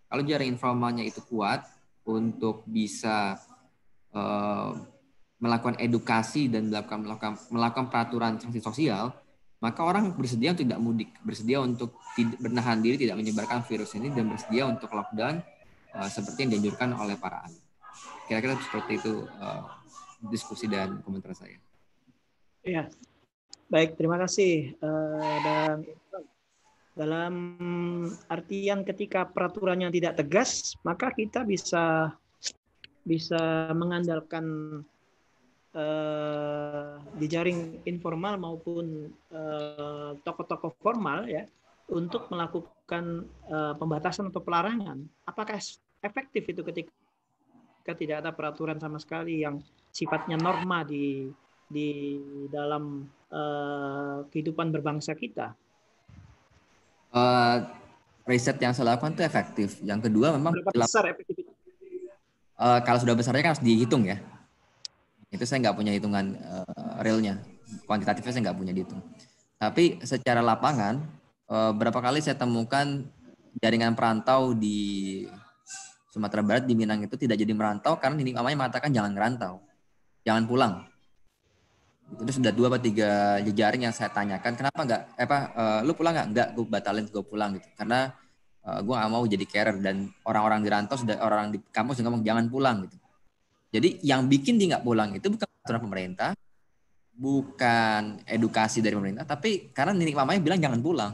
Kalau jaring informalnya itu kuat untuk bisa uh, melakukan edukasi dan melakukan melakukan, melakukan peraturan sanksi sosial, maka orang bersedia untuk tidak mudik, bersedia untuk tidak, bernahan diri tidak menyebarkan virus ini dan bersedia untuk lockdown uh, seperti yang dianjurkan oleh para ahli. Kira-kira seperti itu uh, diskusi dan komentar saya. Ya, baik terima kasih uh, eh, dalam dalam artian ketika peraturannya tidak tegas maka kita bisa bisa mengandalkan uh, di jaring informal maupun toko tokoh-tokoh formal ya untuk melakukan uh, pembatasan atau pelarangan apakah efektif itu ketika ketika tidak ada peraturan sama sekali yang sifatnya norma di di dalam uh, kehidupan berbangsa kita. Uh, riset yang saya lakukan itu efektif. Yang kedua memang besar Uh, kalau sudah besarnya kan harus dihitung ya. Itu saya nggak punya hitungan uh, realnya, kuantitatifnya saya nggak punya dihitung. Tapi secara lapangan, uh, berapa kali saya temukan jaringan perantau di Sumatera Barat di Minang itu tidak jadi merantau karena ini mamanya mengatakan jangan merantau, jangan pulang. Itu sudah dua atau tiga jejaring yang saya tanyakan, kenapa nggak, eh, apa, uh, lu pulang nggak? Nggak, gue batalin, gue pulang gitu. Karena uh, eh, gue nggak mau jadi carer dan orang-orang di rantau sudah orang di kampus sudah ngomong jangan pulang gitu. Jadi yang bikin dia nggak pulang itu bukan aturan pemerintah, bukan edukasi dari pemerintah, tapi karena nenek mamanya bilang jangan pulang.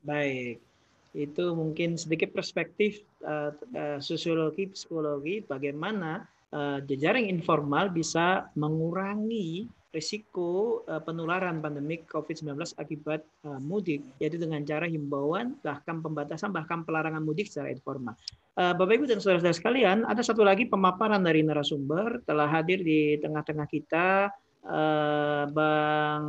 Baik itu mungkin sedikit perspektif uh, uh, sosiologi psikologi bagaimana uh, jejaring informal bisa mengurangi risiko uh, penularan pandemi COVID-19 akibat uh, mudik, yaitu dengan cara himbauan, bahkan pembatasan, bahkan pelarangan mudik secara informal. Uh, Bapak, Ibu, dan saudara-saudara sekalian, ada satu lagi pemaparan dari narasumber telah hadir di tengah-tengah kita, Bang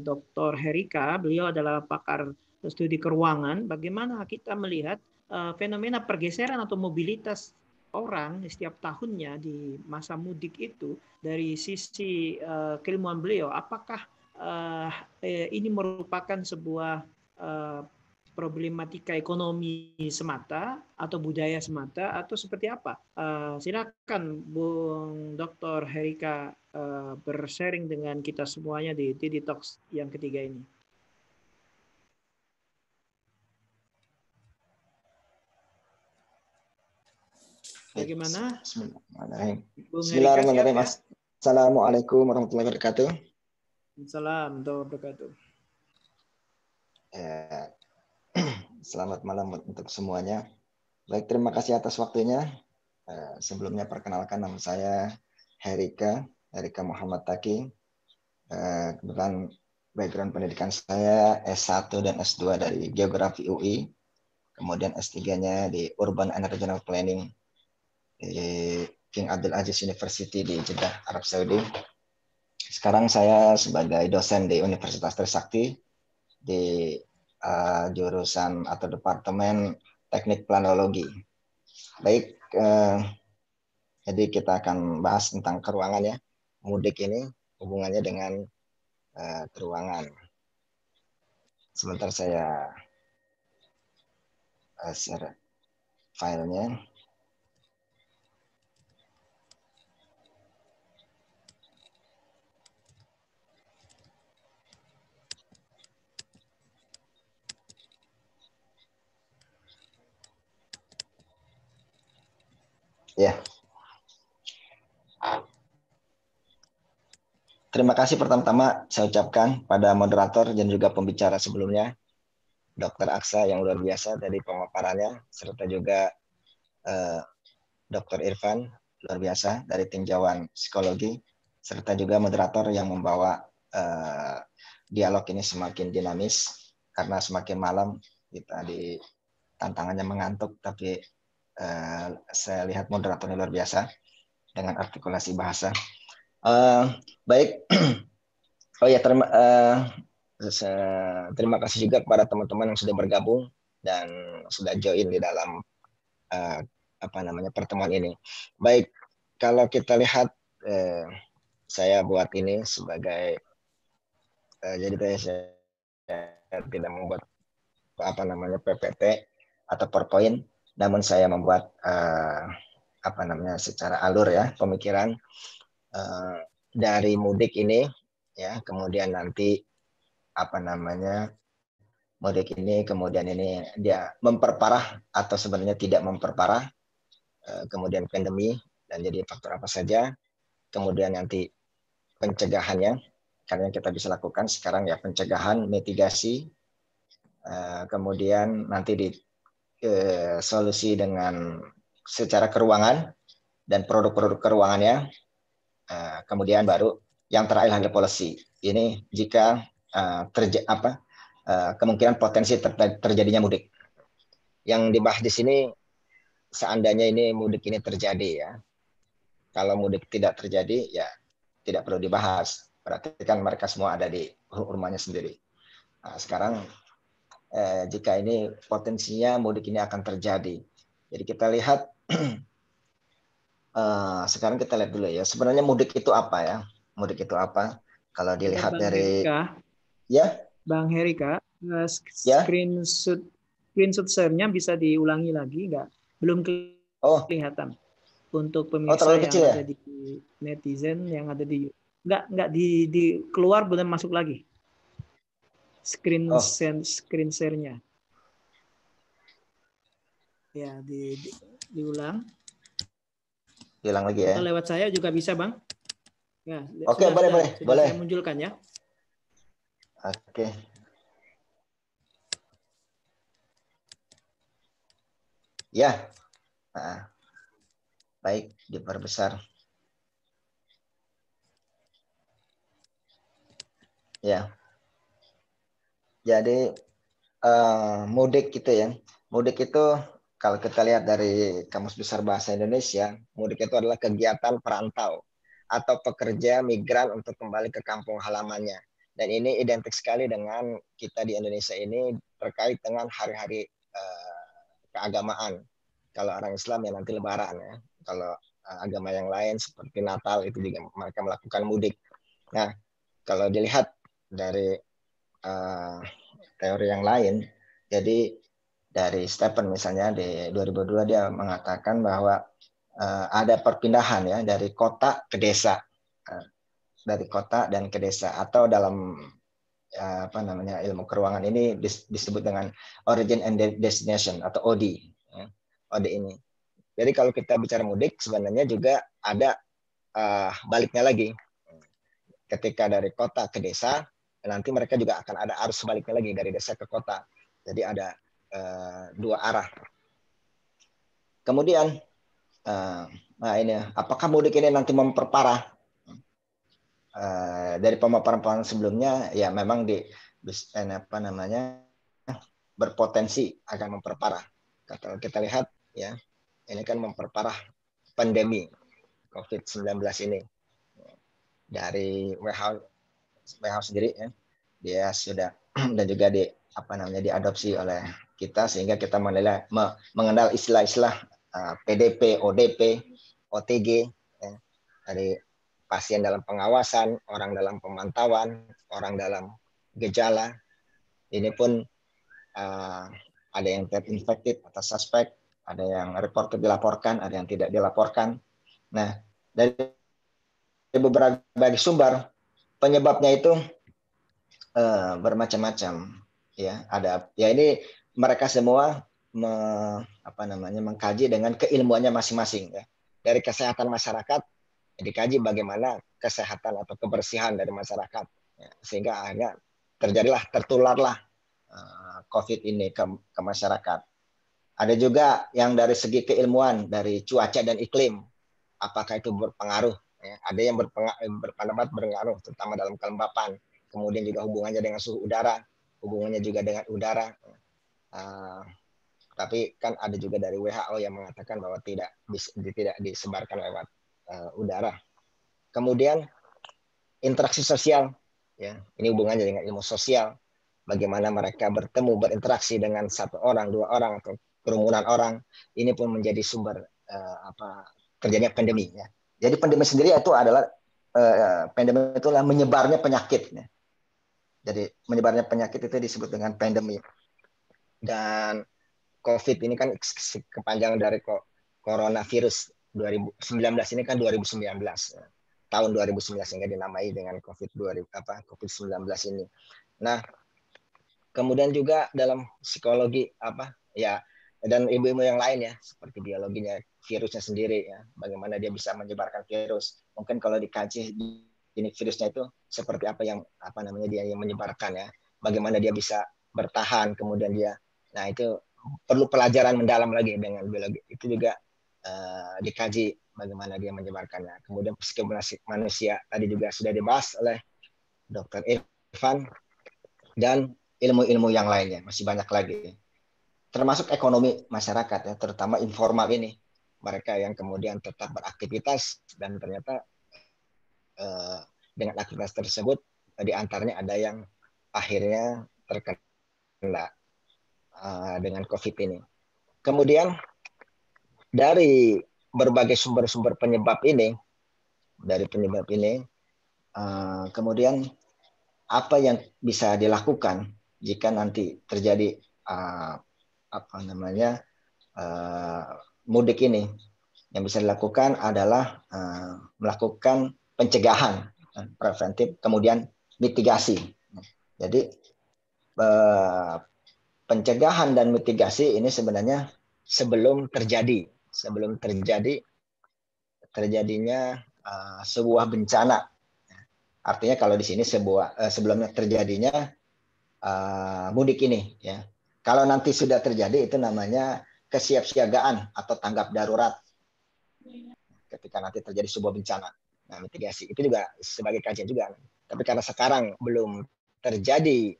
Dr. Herika. Beliau adalah pakar studi keruangan, bagaimana kita melihat uh, fenomena pergeseran atau mobilitas orang setiap tahunnya di masa mudik itu dari sisi uh, keilmuan beliau, apakah uh, ini merupakan sebuah uh, problematika ekonomi semata atau budaya semata atau seperti apa? Uh, silakan Bung Dr. Herika uh, bersharing dengan kita semuanya di TD Talks yang ketiga ini. Bagaimana? Bismillahirrahmanirrahim. malam. Assalamualaikum warahmatullahi wabarakatuh. Assalamualaikum warahmatullahi wabarakatuh. Eh, selamat malam untuk semuanya. Baik, terima kasih atas waktunya. Eh, sebelumnya perkenalkan nama saya Herika, Herika Muhammad Taki. Eh, kebetulan background pendidikan saya S1 dan S2 dari Geografi UI. Kemudian S3-nya di Urban and Regional Planning di King Abdul Aziz University di Jeddah, Arab Saudi. Sekarang saya sebagai dosen di Universitas Trisakti di uh, jurusan atau departemen Teknik Planologi. Baik, uh, jadi kita akan bahas tentang keruangan ya. Mudik ini hubungannya dengan uh, keruangan. Sebentar saya uh, share filenya. Ya. Terima kasih pertama-tama saya ucapkan pada moderator dan juga pembicara sebelumnya, Dr. Aksa yang luar biasa dari pemaparannya, serta juga eh, Dr. Irfan luar biasa dari tinjauan Psikologi, serta juga moderator yang membawa eh, dialog ini semakin dinamis karena semakin malam kita di tantangannya mengantuk, tapi Eh, saya lihat moderatornya luar biasa dengan artikulasi bahasa. Uh, baik, oh ya terima uh, terima kasih juga kepada teman-teman yang sudah bergabung dan sudah join di dalam uh, apa namanya pertemuan ini. Baik, kalau kita lihat uh, saya buat ini sebagai uh, jadi saya, saya tidak membuat apa namanya PPT atau PowerPoint namun saya membuat uh, apa namanya secara alur ya pemikiran uh, dari mudik ini ya kemudian nanti apa namanya mudik ini kemudian ini dia memperparah atau sebenarnya tidak memperparah uh, kemudian pandemi dan jadi faktor apa saja kemudian nanti pencegahannya karena kita bisa lakukan sekarang ya pencegahan mitigasi kemudian nanti di eh, solusi dengan secara keruangan dan produk-produk keruangannya. Uh, kemudian baru yang terakhir adalah polisi. Ini jika uh, terja apa uh, kemungkinan potensi ter terjadinya mudik. Yang dibahas di sini seandainya ini mudik ini terjadi ya. Kalau mudik tidak terjadi ya tidak perlu dibahas. Berarti kan mereka semua ada di rumahnya sendiri. Nah, sekarang eh, jika ini potensinya mudik ini akan terjadi. Jadi kita lihat eh, sekarang kita lihat dulu ya. Sebenarnya mudik itu apa ya? Mudik itu apa? Kalau iya, dilihat Bang dari Herika. ya Bang Herika eh, ya? screenshot ya? screenshot share-nya bisa diulangi lagi nggak? Belum oh. kelihatan. Oh. Untuk pemirsa oh, yang ya? ada ya? di netizen yang ada di nggak nggak di, di keluar belum masuk lagi screen oh. send screen share-nya. Ya, di, di diulang. Hilang lagi ya. lewat saya juga bisa, Bang. Ya, Oke, okay, boleh, boleh, sudah boleh. Saya munculkan ya. Oke. Ya. Nah. Baik, diperbesar. Ya. Jadi uh, mudik gitu ya. Mudik itu kalau kita lihat dari Kamus Besar Bahasa Indonesia, mudik itu adalah kegiatan perantau atau pekerja migran untuk kembali ke kampung halamannya. Dan ini identik sekali dengan kita di Indonesia ini terkait dengan hari-hari uh, keagamaan. Kalau orang Islam ya nanti Lebaran ya. Kalau uh, agama yang lain seperti Natal itu juga mereka melakukan mudik. Nah, kalau dilihat dari uh, teori yang lain. Jadi dari Stephen misalnya di 2002 dia mengatakan bahwa uh, ada perpindahan ya dari kota ke desa, uh, dari kota dan ke desa atau dalam uh, apa namanya ilmu keruangan ini disebut dengan origin and destination atau OD, Uh, ya, OD ini. Jadi kalau kita bicara mudik sebenarnya juga ada uh, baliknya lagi. Ketika dari kota ke desa, nanti mereka juga akan ada arus sebaliknya lagi dari desa ke kota. Jadi ada uh, dua arah. Kemudian, uh, nah ini, apakah mudik ini nanti memperparah uh, dari pemaparan-pemaparan sebelumnya? Ya memang di apa namanya berpotensi akan memperparah. Kalau kita lihat, ya ini kan memperparah pandemi COVID-19 ini dari WHO hal sendiri ya. Dia sudah dan juga di apa namanya diadopsi oleh kita sehingga kita menilai mengenal istilah-istilah eh, PDP, ODP, OTG ya. dari pasien dalam pengawasan, orang dalam pemantauan, orang dalam gejala. Ini pun uh, ada yang terinfected atau suspek, ada yang reported dilaporkan, ada yang tidak dilaporkan. Nah, dari beberapa sumber penyebabnya itu uh, bermacam-macam ya ada ya ini mereka semua me, apa namanya mengkaji dengan keilmuannya masing-masing ya dari kesehatan masyarakat dikaji bagaimana kesehatan atau kebersihan dari masyarakat ya, sehingga akhirnya terjadilah tertularlah eh, COVID ini ke, ke masyarakat ada juga yang dari segi keilmuan dari cuaca dan iklim apakah itu berpengaruh Ya, ada yang berpendapat berpengaruh terutama dalam kelembapan, kemudian juga hubungannya dengan suhu udara, hubungannya juga dengan udara. Uh, tapi kan ada juga dari WHO yang mengatakan bahwa tidak tidak disebarkan lewat uh, udara. Kemudian interaksi sosial, ya ini hubungannya dengan ilmu sosial, bagaimana mereka bertemu berinteraksi dengan satu orang, dua orang atau kerumunan orang, ini pun menjadi sumber uh, apa terjadinya pandemi ya. Jadi pandemi sendiri itu adalah eh, pandemi itu adalah menyebarnya penyakit. Jadi menyebarnya penyakit itu disebut dengan pandemi. Dan COVID ini kan kepanjangan dari coronavirus 2019 ini kan 2019 tahun 2019 sehingga dinamai dengan COVID 2000 apa COVID 19 ini. Nah, kemudian juga dalam psikologi apa ya dan ilmu-ilmu yang lain ya seperti biologinya virusnya sendiri ya bagaimana dia bisa menyebarkan virus mungkin kalau dikaji jenis virusnya itu seperti apa yang apa namanya dia yang menyebarkan ya bagaimana dia bisa bertahan kemudian dia nah itu perlu pelajaran mendalam lagi dengan biologi itu juga uh, dikaji bagaimana dia menyebarkannya kemudian psikologi manusia tadi juga sudah dibahas oleh dokter Irfan dan ilmu-ilmu yang lainnya masih banyak lagi termasuk ekonomi masyarakat ya, terutama informal ini. Mereka yang kemudian tetap beraktivitas dan ternyata eh, dengan aktivitas tersebut eh, di antaranya ada yang akhirnya terkena eh, dengan COVID ini. Kemudian dari berbagai sumber-sumber penyebab ini, dari penyebab ini, eh, kemudian apa yang bisa dilakukan jika nanti terjadi uh, apa namanya uh, mudik ini yang bisa dilakukan adalah uh, melakukan pencegahan eh, preventif kemudian mitigasi jadi uh, pencegahan dan mitigasi ini sebenarnya sebelum terjadi sebelum terjadi terjadinya uh, sebuah bencana artinya kalau di sini sebuah uh, sebelumnya terjadinya uh, mudik ini ya kalau nanti sudah terjadi itu namanya kesiapsiagaan atau tanggap darurat. Ketika nanti terjadi sebuah bencana. Nah, mitigasi itu juga sebagai kajian juga. Tapi karena sekarang belum terjadi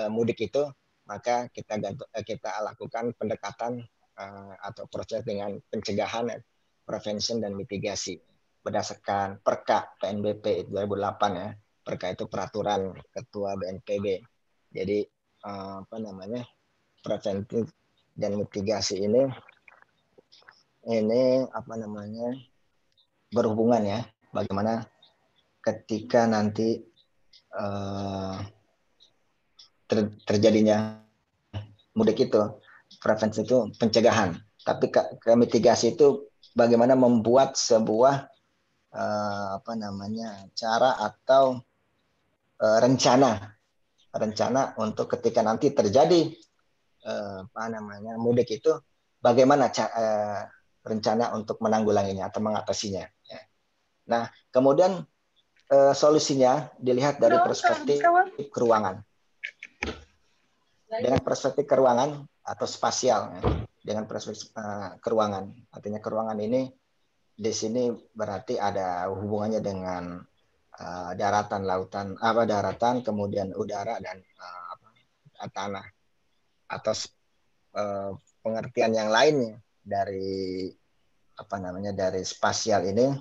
eh, mudik itu, maka kita eh, kita lakukan pendekatan eh, atau proses dengan pencegahan, prevention dan mitigasi berdasarkan perka PNBP 2008 ya. Perka itu peraturan ketua BNPB. Jadi apa namanya? preventif dan mitigasi ini ini apa namanya berhubungan ya bagaimana ketika nanti uh, ter, terjadinya mudik itu preventif itu pencegahan tapi ke, ke mitigasi itu bagaimana membuat sebuah uh, apa namanya cara atau uh, rencana rencana untuk ketika nanti terjadi Eh, apa namanya mudik itu bagaimana ca- eh, rencana untuk menanggulanginya atau mengatasinya. Ya. Nah kemudian eh, solusinya dilihat dari perspektif keruangan. Dengan perspektif keruangan atau spasial, ya. dengan perspektif keruangan, artinya keruangan ini di sini berarti ada hubungannya dengan daratan lautan apa daratan kemudian udara dan tanah atas uh, pengertian yang lainnya dari apa namanya dari spasial ini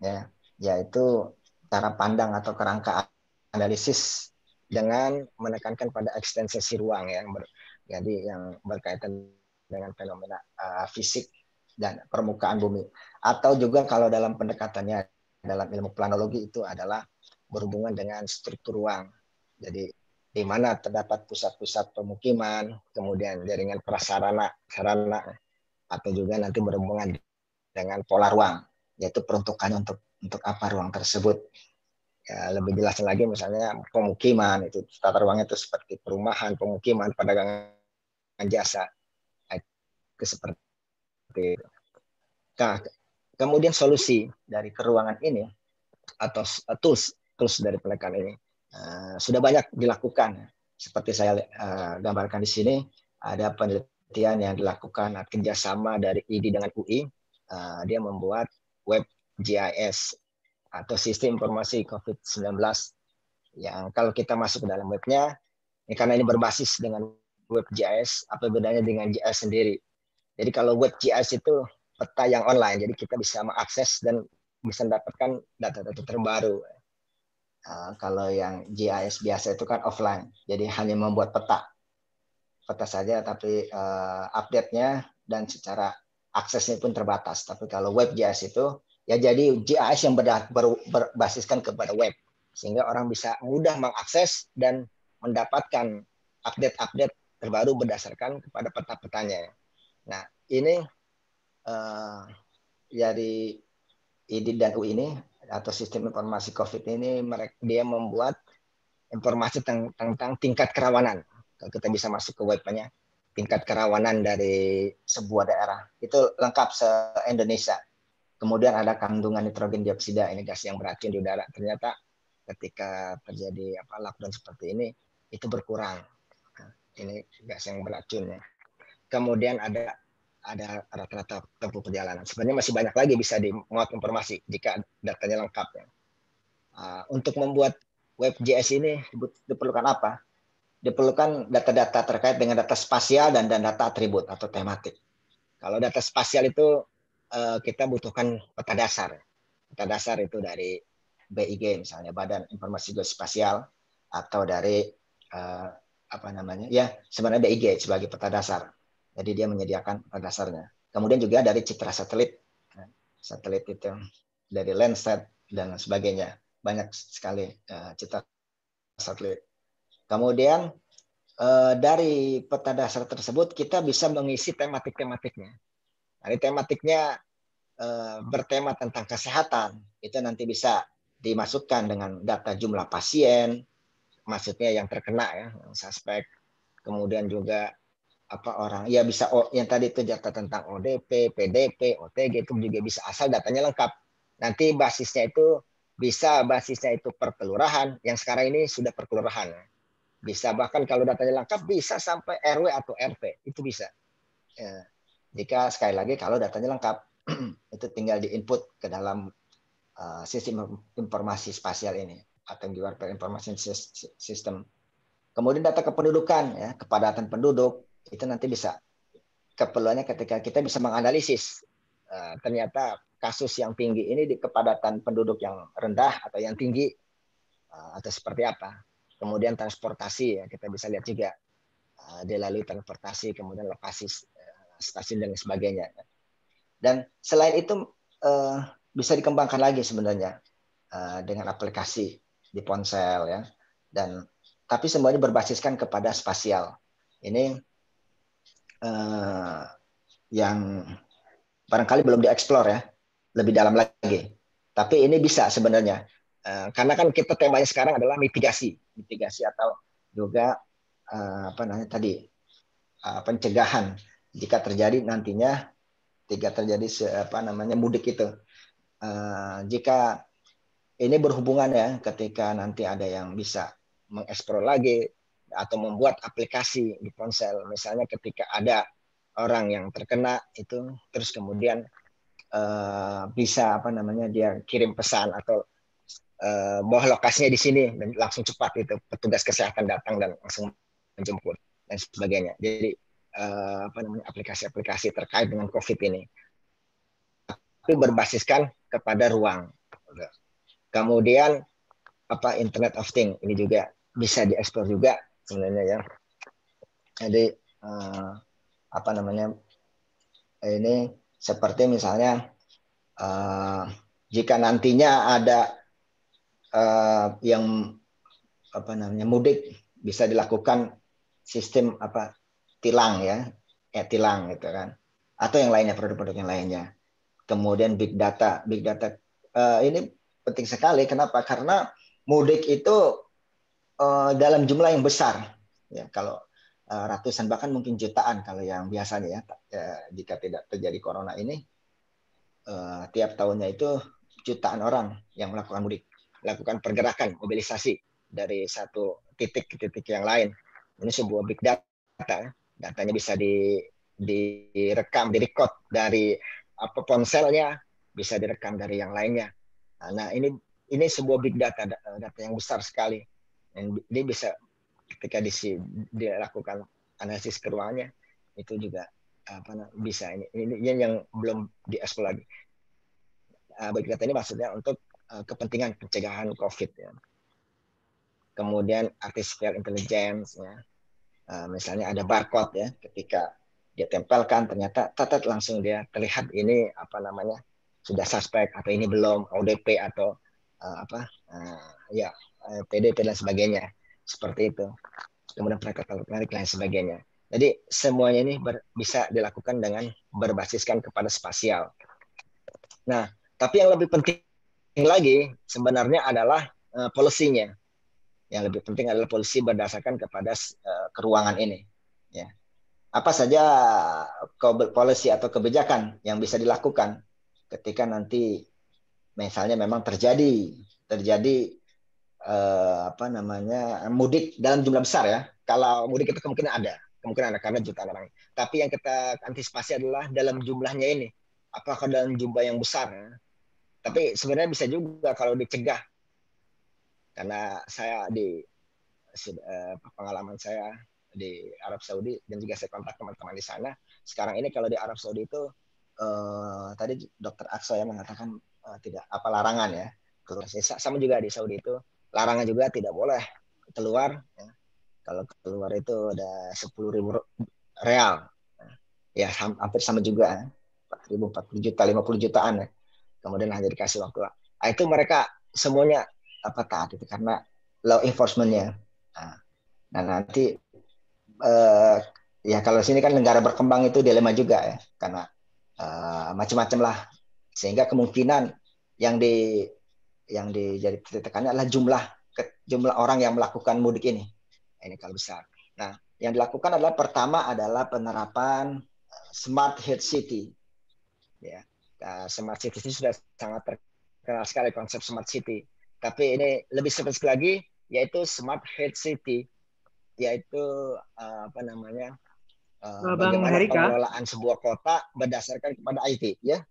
ya yaitu cara pandang atau kerangka analisis dengan menekankan pada ekstensi ruang ya, yang ber, jadi yang berkaitan dengan fenomena uh, fisik dan permukaan bumi atau juga kalau dalam pendekatannya dalam ilmu planologi itu adalah berhubungan dengan struktur ruang jadi di mana terdapat pusat-pusat pemukiman, kemudian jaringan prasarana, sarana, atau juga nanti berhubungan dengan pola ruang, yaitu peruntukannya untuk untuk apa ruang tersebut. Ya, lebih jelas lagi misalnya pemukiman itu tata ruangnya itu seperti perumahan, pemukiman, perdagangan jasa, itu seperti itu. Nah, kemudian solusi dari keruangan ini atau tools tools dari pelekan ini Eh, sudah banyak dilakukan. Seperti saya uh, gambarkan di sini, ada penelitian yang dilakukan kerjasama dari ID dengan UI. Uh, eh, dia membuat web GIS atau sistem informasi COVID-19 yang kalau kita masuk ke dalam webnya, ya karena ini berbasis dengan web GIS, apa bedanya dengan GIS sendiri? Jadi kalau web GIS itu peta yang online, jadi kita bisa mengakses dan bisa mendapatkan data-data terbaru. Ah, kalau yang GIS biasa itu kan offline, jadi hanya membuat peta, peta saja, tapi uh, update-nya dan secara aksesnya pun terbatas. Tapi kalau web GIS itu ya jadi GIS yang berda, ber, berbasiskan kepada web, sehingga orang bisa mudah mengakses dan mendapatkan update-update terbaru berdasarkan kepada peta-petanya. Nah ini uh, dari id dan U ini atau sistem informasi COVID ini mereka dia membuat informasi tentang, tentang tingkat kerawanan. Kalau Kita bisa masuk ke webnya tingkat kerawanan dari sebuah daerah itu lengkap se Indonesia. Kemudian ada kandungan nitrogen dioksida ini gas yang beracun di udara. Ternyata ketika terjadi apa lockdown seperti ini itu berkurang. Nah, ini gas yang beracun ya. Kemudian ada ada rata-rata tempuh perjalanan. Sebenarnya masih banyak lagi bisa dimuat informasi jika datanya lengkap. Ya. Uh, untuk membuat web JS ini diperlukan apa? Diperlukan data-data terkait dengan data spasial dan, data atribut atau tematik. Kalau data spasial itu uh, kita butuhkan peta dasar. Peta dasar itu dari BIG misalnya Badan Informasi Geospasial atau dari uh, apa namanya ya sebenarnya BIG sebagai peta dasar jadi dia menyediakan dasarnya. Kemudian juga dari citra satelit, nah, satelit itu dari Landsat dan sebagainya. Banyak sekali eh, citra satelit. Kemudian eh, dari peta dasar tersebut kita bisa mengisi tematik-tematiknya. Nah, tematiknya eh, bertema tentang kesehatan itu nanti bisa dimasukkan dengan data jumlah pasien, maksudnya yang terkena ya, yang suspek, kemudian juga apa orang ya bisa oh yang tadi itu data tentang ODP, PDP, OTG itu juga bisa asal datanya lengkap. Nanti basisnya itu bisa basisnya itu per kelurahan yang sekarang ini sudah per kelurahan. Bisa bahkan kalau datanya lengkap bisa sampai RW atau rp itu bisa. Ya. Jika sekali lagi kalau datanya lengkap itu tinggal di input ke dalam uh, sistem informasi spasial ini atau di warfare informasi sistem Kemudian data kependudukan ya, kepadatan penduduk, itu nanti bisa keperluannya ketika kita bisa menganalisis eh, ternyata kasus yang tinggi ini di kepadatan penduduk yang rendah atau yang tinggi eh, atau seperti apa kemudian transportasi ya kita bisa lihat juga uh, dilalui transportasi kemudian lokasi stasiun dan sebagainya dan selain itu bisa dikembangkan lagi sebenarnya dengan aplikasi di ponsel ya dan tapi semuanya berbasiskan kepada spasial ini uh, yang barangkali belum dieksplor ya, lebih dalam lagi. Tapi ini bisa sebenarnya, uh, karena kan kita temanya sekarang adalah mitigasi, mitigasi atau juga uh, apa namanya tadi uh, pencegahan jika terjadi nantinya jika terjadi apa namanya mudik itu. Uh, jika ini berhubungan ya ketika nanti ada yang bisa mengeksplor lagi atau membuat aplikasi di ponsel. Misalnya ketika ada orang yang terkena itu terus kemudian uh, bisa apa namanya dia kirim pesan atau uh, eh, bahwa lokasinya di sini dan langsung cepat itu petugas kesehatan datang dan langsung menjemput dan sebagainya. Jadi uh, apa namanya aplikasi-aplikasi terkait dengan COVID ini itu berbasiskan kepada ruang. Kemudian apa Internet of Thing ini juga bisa dieksplor juga sebenarnya ya jadi uh, apa namanya ini seperti misalnya uh, jika nantinya ada uh, yang apa namanya mudik bisa dilakukan sistem apa tilang ya ya tilang gitu kan atau yang lainnya produk-produk yang lainnya kemudian big data big data uh, ini penting sekali kenapa karena mudik itu Eh, dalam jumlah yang besar. Ya, kalau eh, ratusan bahkan mungkin jutaan kalau yang biasanya ya, ya jika tidak terjadi corona ini eh, tiap tahunnya itu jutaan orang yang melakukan mudik, melakukan pergerakan mobilisasi dari satu titik ke titik yang lain. Ini sebuah big data, ya. datanya bisa di direkam, record dari apa ponselnya, bisa direkam dari yang lainnya. Nah, ini ini sebuah big data, data yang besar sekali yang dia bisa ketika disi, dia lakukan analisis ke itu juga apa bisa ini, ini yang belum diekspor lagi. Uh, bagi kata ini maksudnya untuk eh, kepentingan pencegahan COVID ya. Kemudian artificial intelligence ya. Ah, misalnya ada barcode ya ketika dia tempelkan ternyata tetet langsung dia terlihat ini apa namanya sudah suspek atau ini belum ODP atau uh, apa uh, ya PDP eh, dan sebagainya seperti itu kemudian perangkat menarik dan sebagainya jadi semuanya ini ber, bisa dilakukan dengan berbasiskan kepada spasial nah tapi yang lebih penting lagi sebenarnya adalah uh, polisinya yang lebih penting adalah polisi berdasarkan kepada uh, keruangan ini ya apa saja policy atau kebijakan yang bisa dilakukan ketika nanti misalnya memang terjadi terjadi eh, apa namanya mudik dalam jumlah besar ya. Kalau mudik itu kemungkinan ada, kemungkinan ada karena jutaan orang. Tapi yang kita antisipasi adalah dalam jumlahnya ini. Apakah dalam jumlah yang besar? Ya? Tapi sebenarnya bisa juga kalau dicegah. Karena saya di eh, pengalaman saya di Arab Saudi dan juga saya kontak teman-teman di sana. Sekarang ini kalau di Arab Saudi itu eh, tadi Dokter Aksa yang mengatakan eh, tidak apa larangan ya. Sama juga di Saudi itu larangan juga tidak boleh keluar ya. kalau keluar itu ada sepuluh ribu real ya hampir sama juga ya. empat ribu empat puluh juta lima puluh jutaan ya. kemudian hanya dikasih waktu nah, itu mereka semuanya apa taat itu karena law enforcementnya nah, nah nanti eh, ya kalau sini kan negara berkembang itu dilema juga ya karena eh, macam-macam lah sehingga kemungkinan yang di yang dijadi titik tekannya adalah jumlah jumlah orang yang melakukan mudik ini. Nah, ini kalau besar. Nah, yang dilakukan adalah pertama adalah penerapan eh, smart head city. Ya, nah, smart city ini sudah sangat terkenal sekali konsep smart city. Tapi ini lebih spesifik lagi yaitu smart head city, yaitu eh, apa namanya Bang bagaimana pengelolaan sebuah kota berdasarkan kepada IT, ya.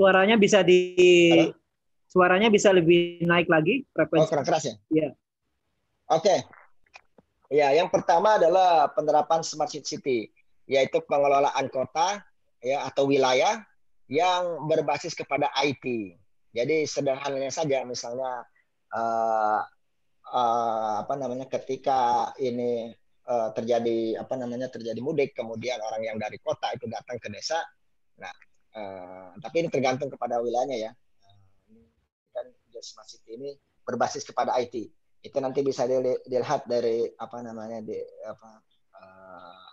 Suaranya bisa di Halo? suaranya bisa lebih naik lagi frekuensi. Oh, kurang keras ya? Iya. Oke. Okay. Ya, yang pertama adalah penerapan smart city, yaitu pengelolaan kota ya atau wilayah yang berbasis kepada IT. Jadi sederhananya saja, misalnya uh, uh, apa namanya ketika ini uh, terjadi apa namanya terjadi mudik, kemudian orang yang dari kota itu datang ke desa. Nah, uh, tapi ini tergantung kepada wilayahnya ya dari smart city ini berbasis kepada IT. Itu nanti bisa dilihat dari apa namanya di apa eh,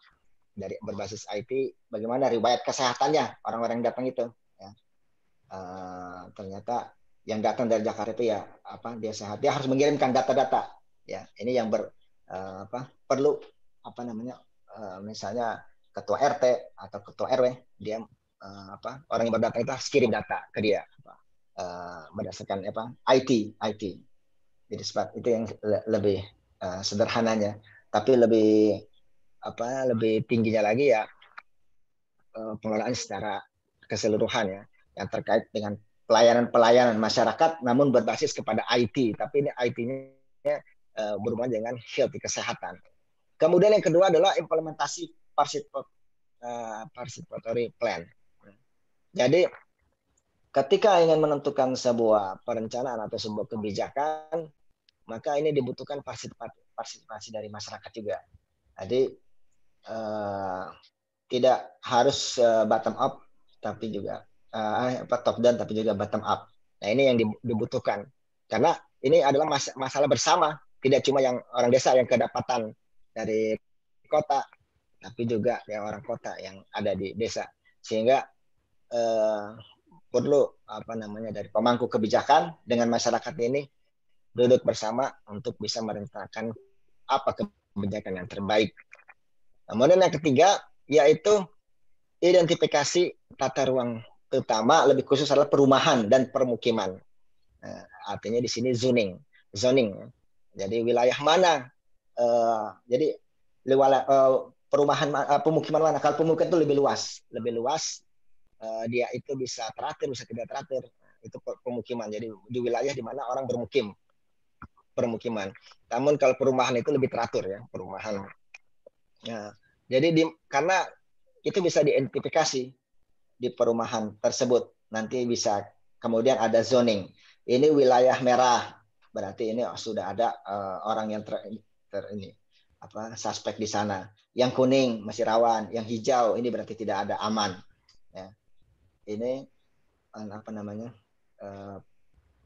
dari berbasis IT bagaimana riwayat kesehatannya orang-orang yang datang itu. Ya. Uh, ternyata yang datang dari Jakarta itu ya apa dia sehat dia harus mengirimkan data-data ya ini yang ber uh, apa perlu apa namanya uh, misalnya ketua RT atau ketua RW dia uh, apa orang yang berdatang itu harus kirim data ke dia uh, eh, berdasarkan apa IT IT jadi sebab itu yang le lebih uh, sederhananya tapi lebih apa lebih tingginya lagi ya uh, pengelolaan secara keseluruhan ya yang terkait dengan pelayanan-pelayanan masyarakat namun berbasis kepada IT tapi ini IT-nya uh, berhubungan dengan health kesehatan kemudian yang kedua adalah implementasi participatory plan jadi Ketika ingin menentukan sebuah perencanaan atau sebuah kebijakan, maka ini dibutuhkan partisipasi dari masyarakat juga. Jadi eh, tidak harus eh, bottom up, tapi juga eh, top down, tapi juga bottom up. Nah ini yang dibutuhkan karena ini adalah masalah bersama, tidak cuma yang orang desa yang kedapatan dari kota, tapi juga yang orang kota yang ada di desa. Sehingga eh, perlu apa namanya dari pemangku kebijakan dengan masyarakat ini duduk bersama untuk bisa merencanakan apa kebijakan yang terbaik. Kemudian yang ketiga yaitu identifikasi tata ruang terutama lebih khusus adalah perumahan dan permukiman. Nah, artinya di sini zoning, zoning. Jadi wilayah mana? Uh, jadi lewala uh, eh, perumahan uh, pemukiman mana? Kalau pemukiman itu lebih luas, lebih luas Eh, dia itu bisa teratur bisa tidak teratur itu pemukiman jadi di wilayah di mana orang bermukim permukiman namun kalau perumahan itu lebih teratur ya perumahan nah, jadi di, karena itu bisa diidentifikasi di perumahan tersebut nanti bisa kemudian ada zoning ini wilayah merah berarti ini sudah ada uh, orang yang ter, ter ini apa suspek di sana yang kuning masih rawan yang hijau ini berarti tidak ada aman ya ini apa namanya eh,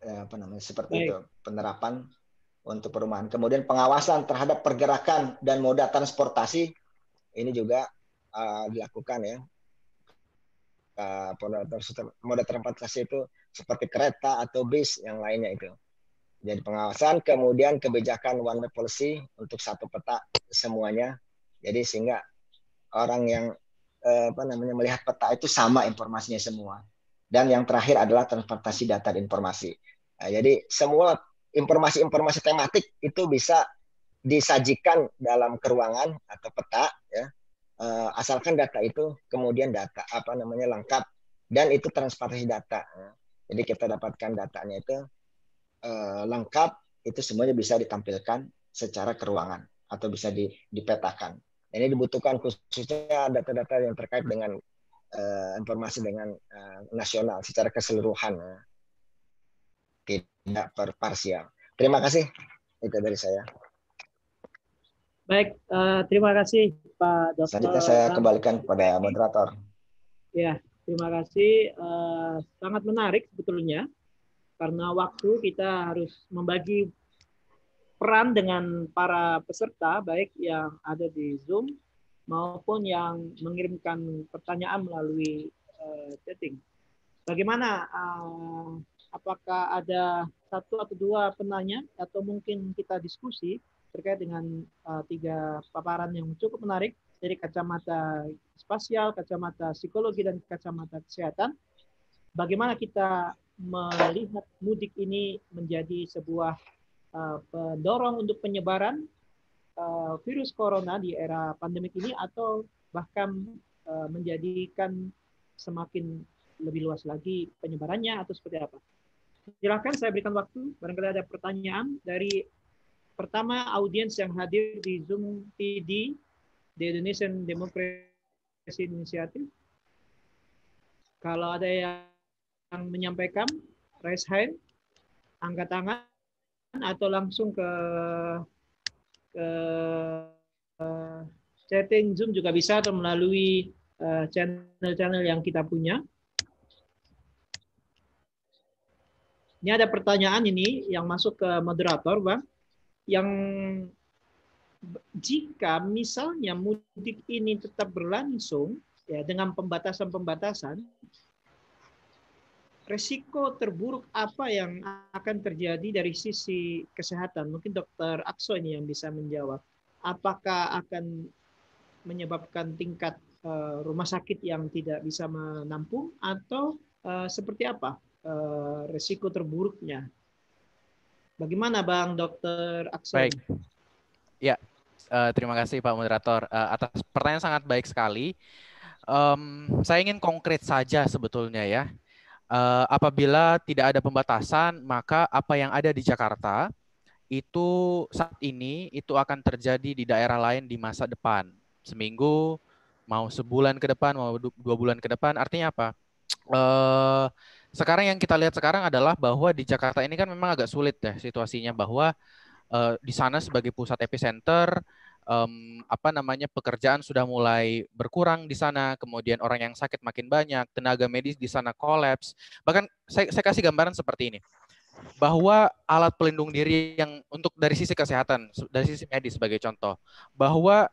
eh, apa namanya seperti Baik. itu penerapan untuk perumahan. Kemudian pengawasan terhadap pergerakan dan moda transportasi ini juga uh, dilakukan ya. Uh, moda transportasi itu seperti kereta atau bis yang lainnya itu. Jadi pengawasan, kemudian kebijakan one way policy untuk satu peta semuanya. Jadi sehingga orang yang Eh, apa namanya melihat peta itu sama informasinya semua. Dan yang terakhir adalah transportasi data dan informasi. Nah, jadi semua informasi-informasi tematik itu bisa disajikan dalam keruangan atau peta ya. Eh, asalkan data itu kemudian data apa namanya lengkap dan itu transportasi data. Ya. Jadi kita dapatkan datanya itu eh, lengkap, itu semuanya bisa ditampilkan secara keruangan atau bisa dipetakan. Ini dibutuhkan khususnya data-data yang terkait dengan uh, informasi dengan uh, nasional secara keseluruhan, ya. tidak per parsial. Terima kasih itu dari saya. Baik, uh, terima kasih Pak Dokter. Selanjutnya saya kembalikan kepada moderator. Ya, terima kasih. Uh, sangat menarik sebetulnya karena waktu kita harus membagi peran dengan para peserta baik yang ada di Zoom maupun yang mengirimkan pertanyaan melalui uh, chatting. Bagaimana uh, apakah ada satu atau dua penanya atau mungkin kita diskusi terkait dengan uh, tiga paparan yang cukup menarik dari kacamata spasial, kacamata psikologi dan kacamata kesehatan. Bagaimana kita melihat mudik ini menjadi sebuah pendorong eh, untuk penyebaran eh, virus corona di era pandemik ini atau bahkan eh, menjadikan semakin lebih luas lagi penyebarannya atau seperti apa? Silahkan saya berikan waktu, barangkali ada pertanyaan dari pertama audiens yang hadir di Zoom PD The Indonesian Democracy Initiative. Kalau ada yang menyampaikan, raise hand, angkat tangan atau langsung ke ke uh, chatting Zoom juga bisa atau melalui eh, channel-channel uh, yang kita punya. Ini ada pertanyaan ini yang masuk ke moderator, Bang. Yang jika misalnya mudik ini tetap berlangsung ya dengan pembatasan-pembatasan, resiko terburuk apa yang akan terjadi dari sisi kesehatan? Mungkin dokter Akso ini yang bisa menjawab. Apakah akan menyebabkan tingkat eh, rumah sakit yang tidak bisa menampung atau eh, seperti apa eh, resiko terburuknya? Bagaimana Bang Dokter Akso? Baik. Ya, terima kasih Pak Moderator atas pertanyaan sangat baik sekali saya ingin konkret saja sebetulnya ya uh, apabila tidak ada pembatasan, maka apa yang ada di Jakarta itu saat ini itu akan terjadi di daerah lain di masa depan. Seminggu, mau sebulan ke depan, mau dua bulan ke depan, artinya apa? Uh, sekarang yang kita lihat sekarang adalah bahwa di Jakarta ini kan memang agak sulit ya situasinya bahwa uh, di sana sebagai pusat epicenter um, apa namanya pekerjaan sudah mulai berkurang di sana, kemudian orang yang sakit makin banyak, tenaga medis di sana kolaps. Bahkan saya, saya kasih gambaran seperti ini bahwa alat pelindung diri yang untuk dari sisi kesehatan, dari sisi medis sebagai contoh, bahwa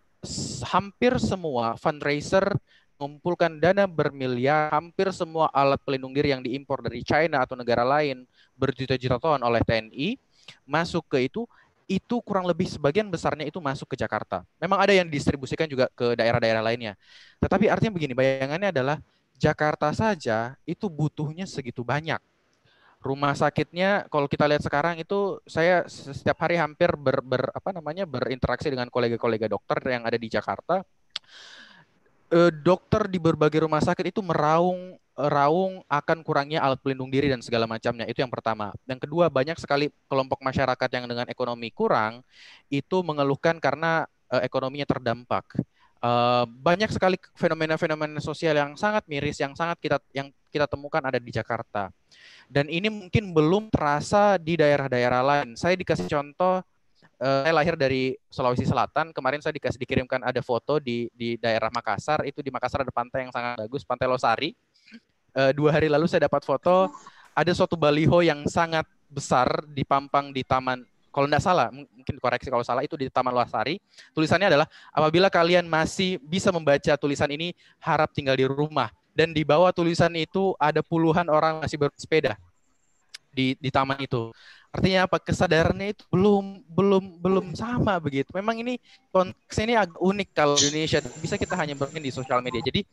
hampir semua fundraiser mengumpulkan dana bermiliar, hampir semua alat pelindung diri yang diimpor dari China atau negara lain berjuta-juta ton oleh TNI masuk ke itu itu kurang lebih sebagian besarnya itu masuk ke Jakarta. Memang ada yang didistribusikan juga ke daerah-daerah lainnya. Tetapi artinya begini, bayangannya adalah Jakarta saja itu butuhnya segitu banyak. Rumah sakitnya kalau kita lihat sekarang itu saya setiap hari hampir ber, ber apa namanya berinteraksi dengan kolega-kolega dokter yang ada di Jakarta. Eh, dokter di berbagai rumah sakit itu meraung raung akan kurangnya alat pelindung diri dan segala macamnya. Itu yang pertama. Yang kedua, banyak sekali kelompok masyarakat yang dengan ekonomi kurang itu mengeluhkan karena uh, ekonominya terdampak. Uh, banyak sekali fenomena-fenomena sosial yang sangat miris yang sangat kita yang kita temukan ada di Jakarta. Dan ini mungkin belum terasa di daerah-daerah lain. Saya dikasih contoh uh, saya lahir dari Sulawesi Selatan. Kemarin saya dikasih dikirimkan ada foto di di daerah Makassar. Itu di Makassar ada pantai yang sangat bagus, Pantai Losari uh, dua hari lalu saya dapat foto ada suatu baliho yang sangat besar dipampang di taman kalau tidak salah, mungkin koreksi kalau salah, itu di Taman Losari. Tulisannya adalah, apabila kalian masih bisa membaca tulisan ini, harap tinggal di rumah. Dan di bawah tulisan itu ada puluhan orang masih bersepeda di, di taman itu. Artinya apa? Kesadarannya itu belum belum belum sama begitu. Memang ini konteks ini agak unik kalau Indonesia bisa kita hanya bermain di sosial media. Jadi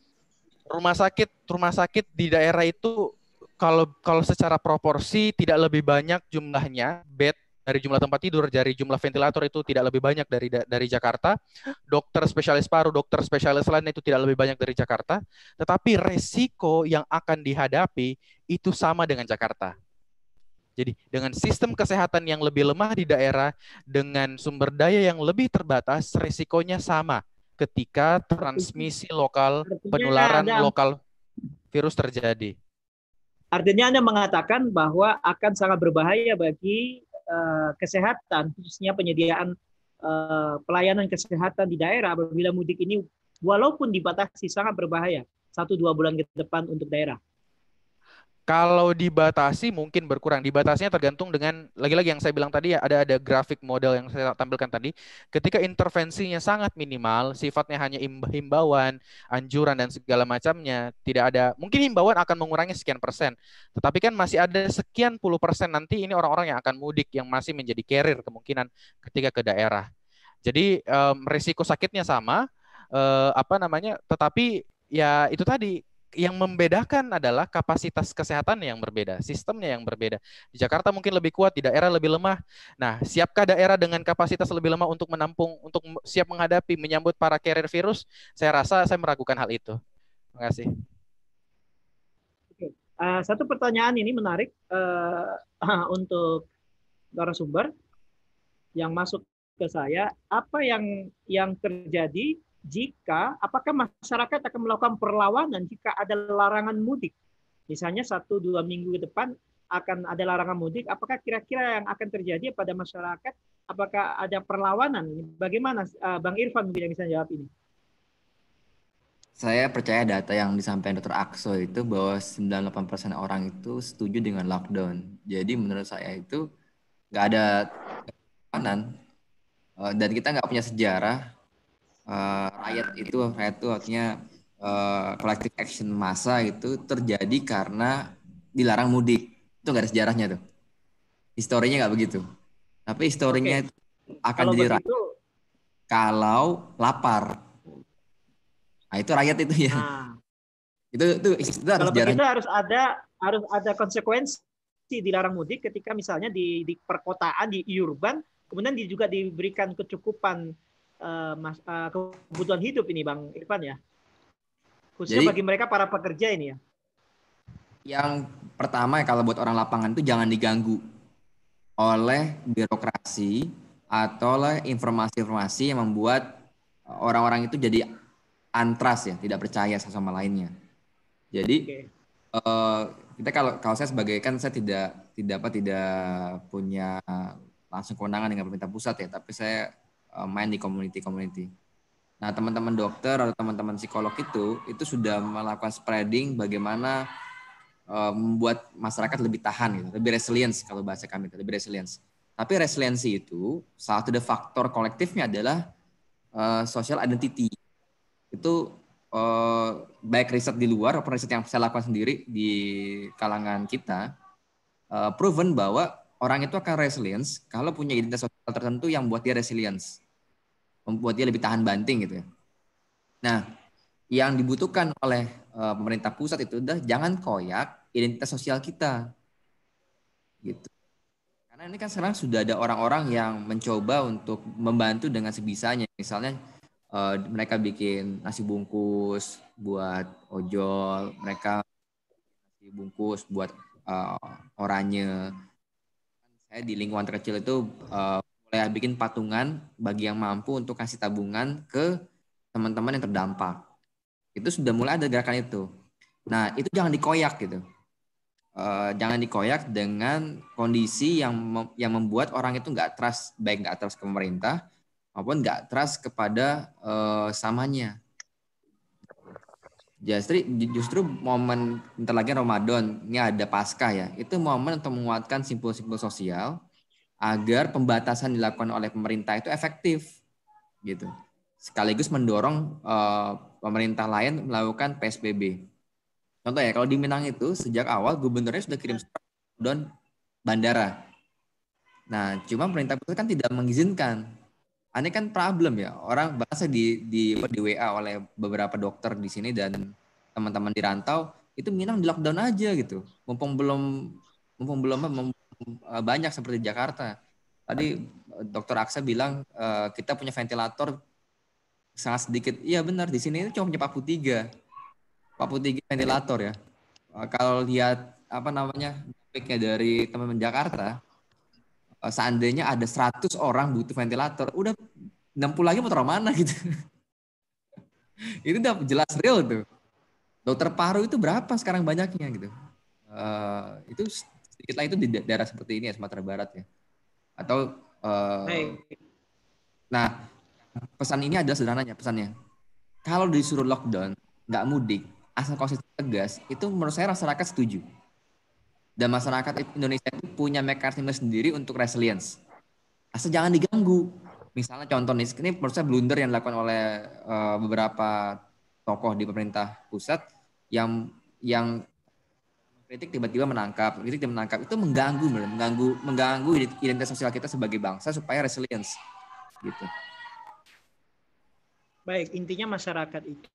rumah sakit rumah sakit di daerah itu kalau kalau secara proporsi tidak lebih banyak jumlahnya bed dari jumlah tempat tidur, dari jumlah ventilator itu tidak lebih banyak dari dari Jakarta. Dokter spesialis paru, dokter spesialis lain itu tidak lebih banyak dari Jakarta. Tetapi resiko yang akan dihadapi itu sama dengan Jakarta. Jadi dengan sistem kesehatan yang lebih lemah di daerah, dengan sumber daya yang lebih terbatas, resikonya sama ketika transmisi lokal Artinya penularan ada, lokal virus terjadi. Artinya Anda mengatakan bahwa akan sangat berbahaya bagi uh, kesehatan khususnya penyediaan uh, pelayanan kesehatan di daerah apabila mudik ini walaupun dibatasi sangat berbahaya satu dua bulan ke depan untuk daerah. Kalau dibatasi mungkin berkurang. Dibatasinya tergantung dengan lagi-lagi yang saya bilang tadi ya ada ada grafik model yang saya tampilkan tadi. Ketika intervensinya sangat minimal, sifatnya hanya himbauan, anjuran dan segala macamnya, tidak ada mungkin himbauan akan mengurangi sekian persen. Tetapi kan masih ada sekian puluh persen nanti ini orang-orang yang akan mudik yang masih menjadi carrier kemungkinan ketika ke daerah. Jadi um, risiko sakitnya sama, uh, apa namanya? Tetapi ya itu tadi yang membedakan adalah kapasitas kesehatan yang berbeda, sistemnya yang berbeda. Di Jakarta mungkin lebih kuat, di daerah lebih lemah. Nah, siapkah daerah dengan kapasitas lebih lemah untuk menampung, untuk siap menghadapi, menyambut para carrier virus? Saya rasa saya meragukan hal itu. Terima kasih. Uh, satu pertanyaan ini menarik uh, untuk sumber yang masuk ke saya. Apa yang yang terjadi jika apakah masyarakat akan melakukan perlawanan jika ada larangan mudik? Misalnya satu dua minggu ke depan akan ada larangan mudik, apakah kira-kira yang akan terjadi pada masyarakat? Apakah ada perlawanan? Bagaimana eh, Bang Irfan bisa bisa jawab ini? Saya percaya data yang disampaikan Dr. Akso itu bahwa 98% orang itu setuju dengan lockdown. Jadi menurut saya itu nggak ada kanan eh, dan kita nggak punya sejarah uh, riot itu riot itu artinya uh, collective action massa itu terjadi karena dilarang mudik itu nggak ada sejarahnya tuh historinya nggak begitu tapi historinya okay. itu akan kalau jadi begitu, kalau lapar nah itu rakyat itu ya nah, itu itu, itu, harus harus ada harus ada konsekuensi dilarang mudik ketika misalnya di, di perkotaan di urban kemudian juga diberikan kecukupan Eh, mas, uh, kebutuhan hidup ini Bang Irfan ya. Khususnya Jadi, bagi mereka para pekerja ini ya. Yang pertama kalau buat orang lapangan itu jangan diganggu oleh birokrasi atau oleh informasi-informasi yang membuat orang-orang itu jadi antras ya, tidak percaya satu sama lainnya. Jadi okay. uh, eh, kita kalau kalau saya sebagai kan saya tidak tidak apa tidak punya langsung kewenangan dengan pemerintah pusat ya, tapi saya Eh, main di community-community. Nah, teman-teman dokter atau teman-teman psikolog itu itu sudah melakukan spreading bagaimana eh, membuat masyarakat lebih tahan gitu, lebih resilience kalau bahasa kami, lebih resilience. Tapi resiliensi itu salah satu faktor kolektifnya adalah uh, social identity. Itu uh, baik riset di luar maupun riset yang saya lakukan sendiri di kalangan kita uh, proven bahwa orang itu akan resilience kalau punya identitas sosial tertentu yang buat dia resilience membuat dia lebih tahan banting gitu ya. Nah, yang dibutuhkan oleh uh, pemerintah pusat itu udah jangan koyak identitas sosial kita. Gitu. Karena ini kan sekarang sudah ada orang-orang yang mencoba untuk membantu dengan sebisanya. Misalnya uh, mereka bikin nasi bungkus buat ojol, mereka nasi bungkus buat uh, oranye. Saya di lingkungan terkecil itu uh, kayak bikin patungan bagi yang mampu untuk kasih tabungan ke teman-teman yang terdampak. Itu sudah mulai ada gerakan itu. Nah, itu jangan dikoyak gitu. Uh, jangan dikoyak dengan kondisi yang mem yang membuat orang itu nggak trust baik nggak trust ke pemerintah maupun nggak trust kepada uh, eh, samanya. Justru justru momen nanti lagi Ramadan ini ada pasca ya. Itu momen untuk menguatkan simpul-simpul sosial agar pembatasan dilakukan oleh pemerintah itu efektif gitu sekaligus mendorong uh, pemerintah lain melakukan PSBB. Contoh ya kalau di Minang itu sejak awal gubernurnya sudah kirim surat don bandara. Nah, cuma pemerintah itu kan tidak mengizinkan. Ini kan problem ya. Orang bahasa di, di di WA oleh beberapa dokter di sini dan teman-teman di rantau itu Minang di lockdown aja gitu. Mumpung belum mumpung belum Eh, banyak seperti Jakarta. Tadi eh, Dokter Aksa bilang eh, kita punya ventilator sangat sedikit. Iya benar di sini itu cuma punya 43. 43 ventilator ya. kalau lihat apa namanya feedbacknya dari teman-teman Jakarta, seandainya ada 100 orang butuh ventilator, udah 60 lagi mau taruh mana gitu. itu udah jelas real tuh. Dokter paru itu berapa sekarang banyaknya gitu. Uh, itu sedikit lagi itu di daerah seperti ini ya Sumatera Barat ya atau uh, eh, hey. nah pesan ini adalah sederhananya pesannya kalau disuruh lockdown nggak mudik asal konsisten tegas itu menurut saya masyarakat setuju dan masyarakat Indonesia itu punya mekanisme sendiri untuk resilience asal jangan diganggu misalnya contoh nih ini menurut saya blunder yang dilakukan oleh uh, beberapa tokoh di pemerintah pusat yang yang kritik tiba-tiba menangkap, kritik tiba menangkap itu mengganggu, mengganggu, mengganggu identitas sosial kita sebagai bangsa supaya resilience, gitu. Baik, intinya masyarakat itu,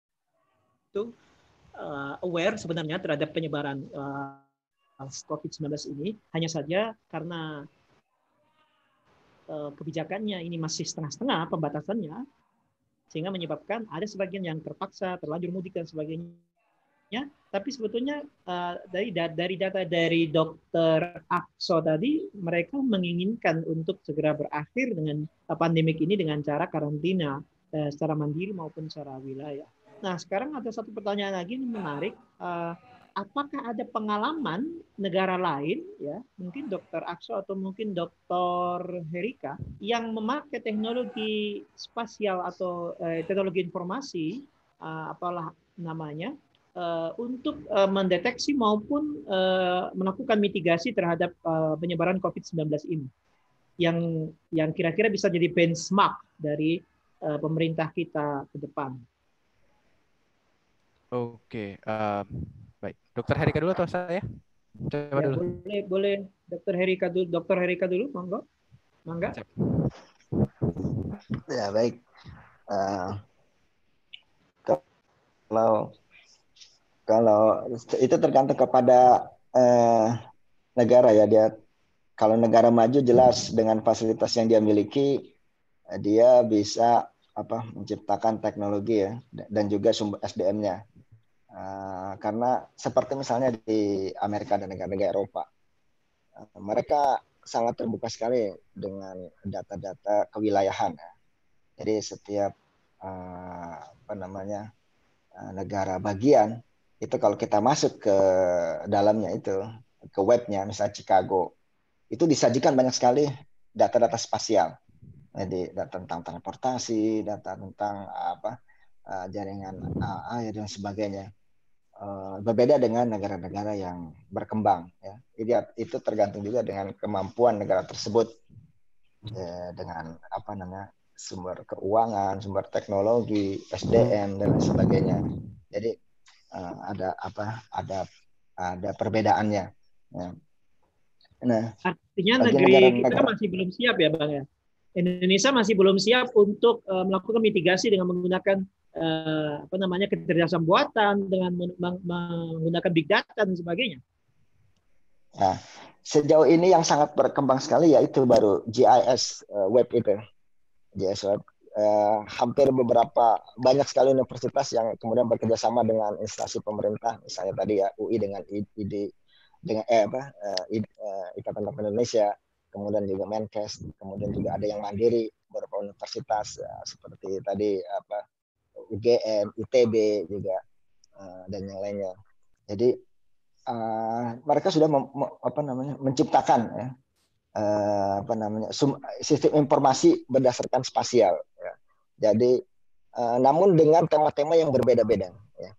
itu uh, eh, aware sebenarnya terhadap penyebaran uh, eh, COVID-19 ini, hanya saja karena eh, kebijakannya ini masih setengah-setengah pembatasannya, sehingga menyebabkan ada sebagian yang terpaksa terlanjur mudik dan sebagainya Ya, tapi sebetulnya uh, dari dari data dari dokter Akso tadi mereka menginginkan untuk segera berakhir dengan eh, pandemik ini dengan cara karantina uh, secara mandiri maupun secara wilayah. Nah, sekarang ada satu pertanyaan lagi yang menarik uh, apakah ada pengalaman negara lain ya mungkin dokter Akso atau mungkin dokter Herika yang memakai teknologi spasial atau eh, teknologi informasi uh, apalah namanya Eh, untuk eh, mendeteksi maupun eh, melakukan mitigasi terhadap penyebaran COVID-19 ini yang yang kira-kira bisa jadi benchmark dari pemerintah kita ke depan. Oke, uh, baik. Dokter Herika dulu atau saya? Coba ya, dulu. Boleh, boleh. Dokter Herika dulu. Dokter Herika dulu, monggo. Mangga. Ya baik. Uh, kalau kalau itu tergantung kepada eh, negara ya dia kalau negara maju jelas dengan fasilitas yang dia miliki dia bisa apa menciptakan teknologi ya dan juga sumber SDM-nya uh, eh, karena seperti misalnya di Amerika dan negara-negara Eropa uh, mereka sangat terbuka sekali dengan data-data kewilayahan ya. jadi setiap uh, apa namanya negara bagian itu kalau kita masuk ke dalamnya itu ke webnya misalnya Chicago itu disajikan banyak sekali data-data spasial jadi data tentang transportasi data tentang apa eh, jaringan eh, air dan sebagainya eh, berbeda dengan negara-negara yang berkembang ya jadi itu tergantung juga dengan kemampuan negara tersebut dengan apa namanya sumber keuangan sumber teknologi SDM dan sebagainya jadi uh, ada apa ada ada perbedaannya ya. nah artinya negeri negara, kita masih belum siap ya bang ya Indonesia masih belum siap untuk uh, melakukan mitigasi dengan menggunakan uh, apa namanya kecerdasan buatan dengan menggunakan big data dan sebagainya Nah, sejauh ini yang sangat berkembang sekali yaitu baru GIS uh, web itu. GIS web eh, hampir beberapa banyak sekali universitas yang kemudian bekerja sama dengan instansi pemerintah misalnya tadi ya UI dengan ID dengan eh apa eh, eh, Ikatan Dokter Indonesia kemudian juga Menkes kemudian juga ada yang mandiri beberapa universitas ya, seperti tadi apa UGM ITB juga eh, dan yang lainnya jadi uh, mereka sudah apa namanya menciptakan ya Eh, apa namanya sum, sistem informasi berdasarkan spasial. Ya. Jadi uh, namun dengan tema-tema yang berbeda-beda, ya.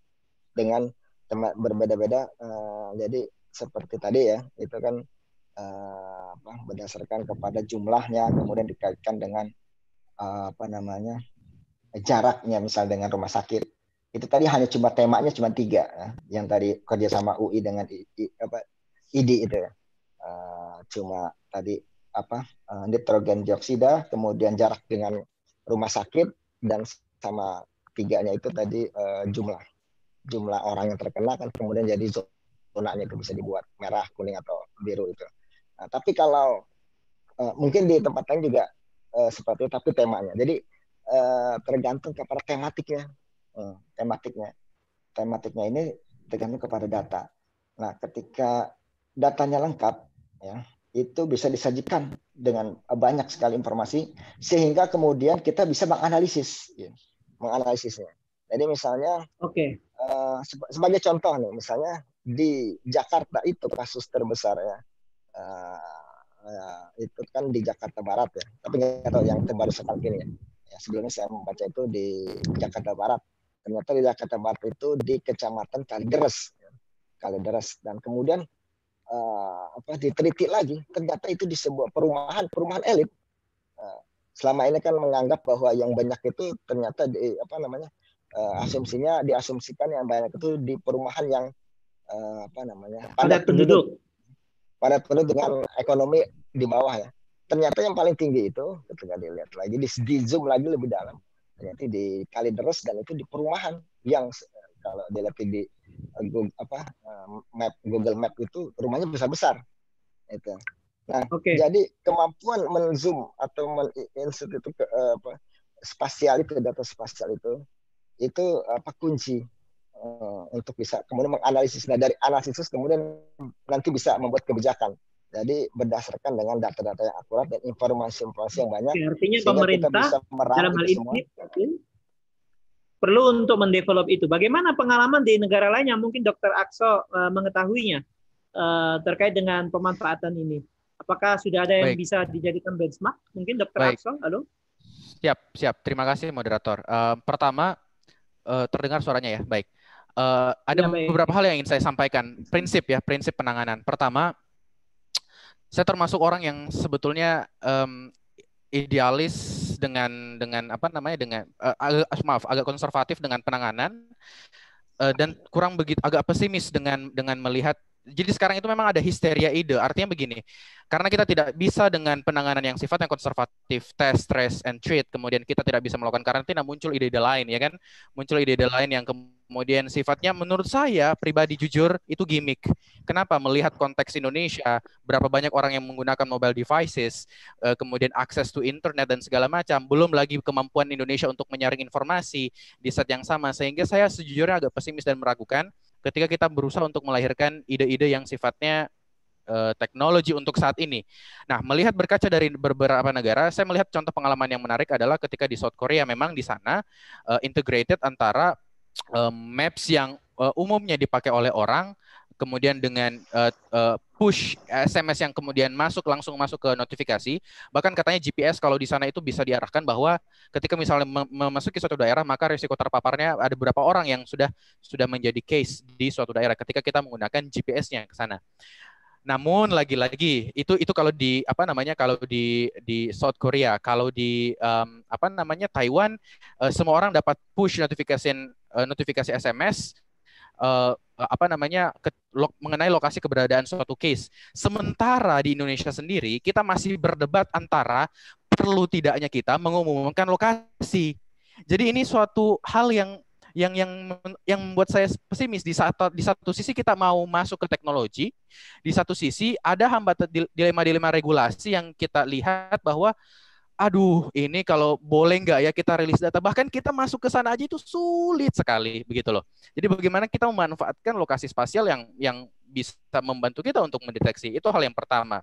dengan tema berbeda-beda. Uh, jadi seperti tadi ya itu kan uh, apa, berdasarkan kepada jumlahnya kemudian dikaitkan dengan uh, apa namanya jaraknya misal dengan rumah sakit itu tadi hanya cuma temanya cuma tiga ya. yang tadi kerjasama UI dengan I, I, apa, ID itu ya. Eh, cuma tadi apa eh, nitrogen dioksida, kemudian jarak dengan rumah sakit dan sama tiganya itu tadi uh, jumlah jumlah orang yang terkena kan kemudian jadi zonanya itu bisa dibuat merah, kuning atau biru itu. Nah, tapi kalau uh, mungkin di tempat lain juga uh, seperti itu, tapi temanya. Jadi uh, tergantung kepada tematiknya, uh, tematiknya, tematiknya ini tergantung kepada data. Nah, ketika datanya lengkap, ya itu bisa disajikan dengan banyak sekali informasi sehingga kemudian kita bisa menganalisis ya, menganalisisnya jadi misalnya oke okay. uh, eh, sebagai contoh nih misalnya di Jakarta itu kasus terbesar ya uh, uh, itu kan di Jakarta Barat ya tapi nggak yang terbaru sekarang ini ya. ya sebelumnya saya membaca itu di Jakarta Barat ternyata di Jakarta Barat itu di kecamatan Kalideres ya. Kalideres dan kemudian uh, apa diteliti lagi ternyata itu di sebuah perumahan perumahan elit uh, selama ini kan menganggap bahwa yang banyak itu ternyata di apa namanya uh, asumsinya diasumsikan yang banyak itu di perumahan yang uh, apa namanya padat penduduk padat penduduk dengan ekonomi di bawah ya ternyata yang paling tinggi itu ketika dilihat lagi di, di zoom lagi lebih dalam ternyata di Kalideres dan itu di perumahan yang kalau dilihatin di eh, Google, apa eh, map Google Map itu rumahnya besar besar itu nah okay. jadi kemampuan menzoom atau melihat itu ke, eh, apa spasial itu data spasial itu itu apa kunci uh, untuk bisa kemudian menganalisis nah dari analisis kemudian nanti bisa membuat kebijakan jadi berdasarkan dengan data-data yang akurat dan informasi-informasi yang banyak Oke, artinya pemerintah dalam hal ini perlu untuk mendevelop itu. Bagaimana pengalaman di negara lain yang Mungkin Dokter Akso uh, mengetahuinya uh, terkait dengan pemanfaatan ini. Apakah sudah ada yang Baik. bisa dijadikan benchmark? Mungkin Dokter Akso, halo. Siap, siap. Terima kasih moderator. Uh, pertama, uh, terdengar suaranya ya, baik. Uh, ada ya, beberapa hal yang ingin saya sampaikan. Prinsip ya, prinsip penanganan. Pertama, saya termasuk orang yang sebetulnya um, idealis dengan dengan apa namanya dengan uh, agak, ah, maaf agak konservatif dengan penanganan uh, dan kurang begitu agak pesimis dengan dengan melihat jadi sekarang itu memang ada histeria ide. Artinya begini, karena kita tidak bisa dengan penanganan yang sifatnya konservatif, test, trace, and treat, kemudian kita tidak bisa melakukan karantina, muncul ide-ide lain, ya kan? Muncul ide-ide lain yang kemudian Kemudian sifatnya menurut saya pribadi jujur itu gimmick. Kenapa? Melihat konteks Indonesia, berapa banyak orang yang menggunakan mobile devices, eh, kemudian akses to internet dan segala macam, belum lagi kemampuan Indonesia untuk menyaring informasi di saat yang sama. Sehingga saya sejujurnya agak pesimis dan meragukan ketika kita berusaha untuk melahirkan ide-ide yang sifatnya eh, teknologi untuk saat ini. Nah, melihat berkaca dari beberapa negara, saya melihat contoh pengalaman yang menarik adalah ketika di South Korea memang di sana eh, integrated antara maps yang eh, umumnya dipakai oleh orang kemudian dengan eh, eh, push SMS yang kemudian masuk langsung masuk ke notifikasi. Bahkan katanya GPS kalau di sana itu bisa diarahkan bahwa ketika misalnya memasuki suatu daerah maka risiko terpaparnya ada beberapa orang yang sudah sudah menjadi case di suatu daerah ketika kita menggunakan GPS-nya ke sana. Namun lagi-lagi itu itu kalau di apa namanya kalau di di South Korea, kalau di um, apa namanya Taiwan uh, semua orang dapat push notification uh, notifikasi SMS uh, eh, apa namanya ke, lo, mengenai lokasi keberadaan suatu case. Sementara di Indonesia sendiri kita masih berdebat antara perlu tidaknya kita mengumumkan lokasi. Jadi ini suatu hal yang yang yang yang membuat saya pesimis di satu di satu sisi kita mau masuk ke teknologi, di satu sisi ada hambatan dilema-dilema regulasi yang kita lihat bahwa aduh ini kalau boleh nggak ya kita rilis data bahkan kita masuk ke sana aja itu sulit sekali begitu loh jadi bagaimana kita memanfaatkan lokasi spasial yang yang bisa membantu kita untuk mendeteksi itu hal yang pertama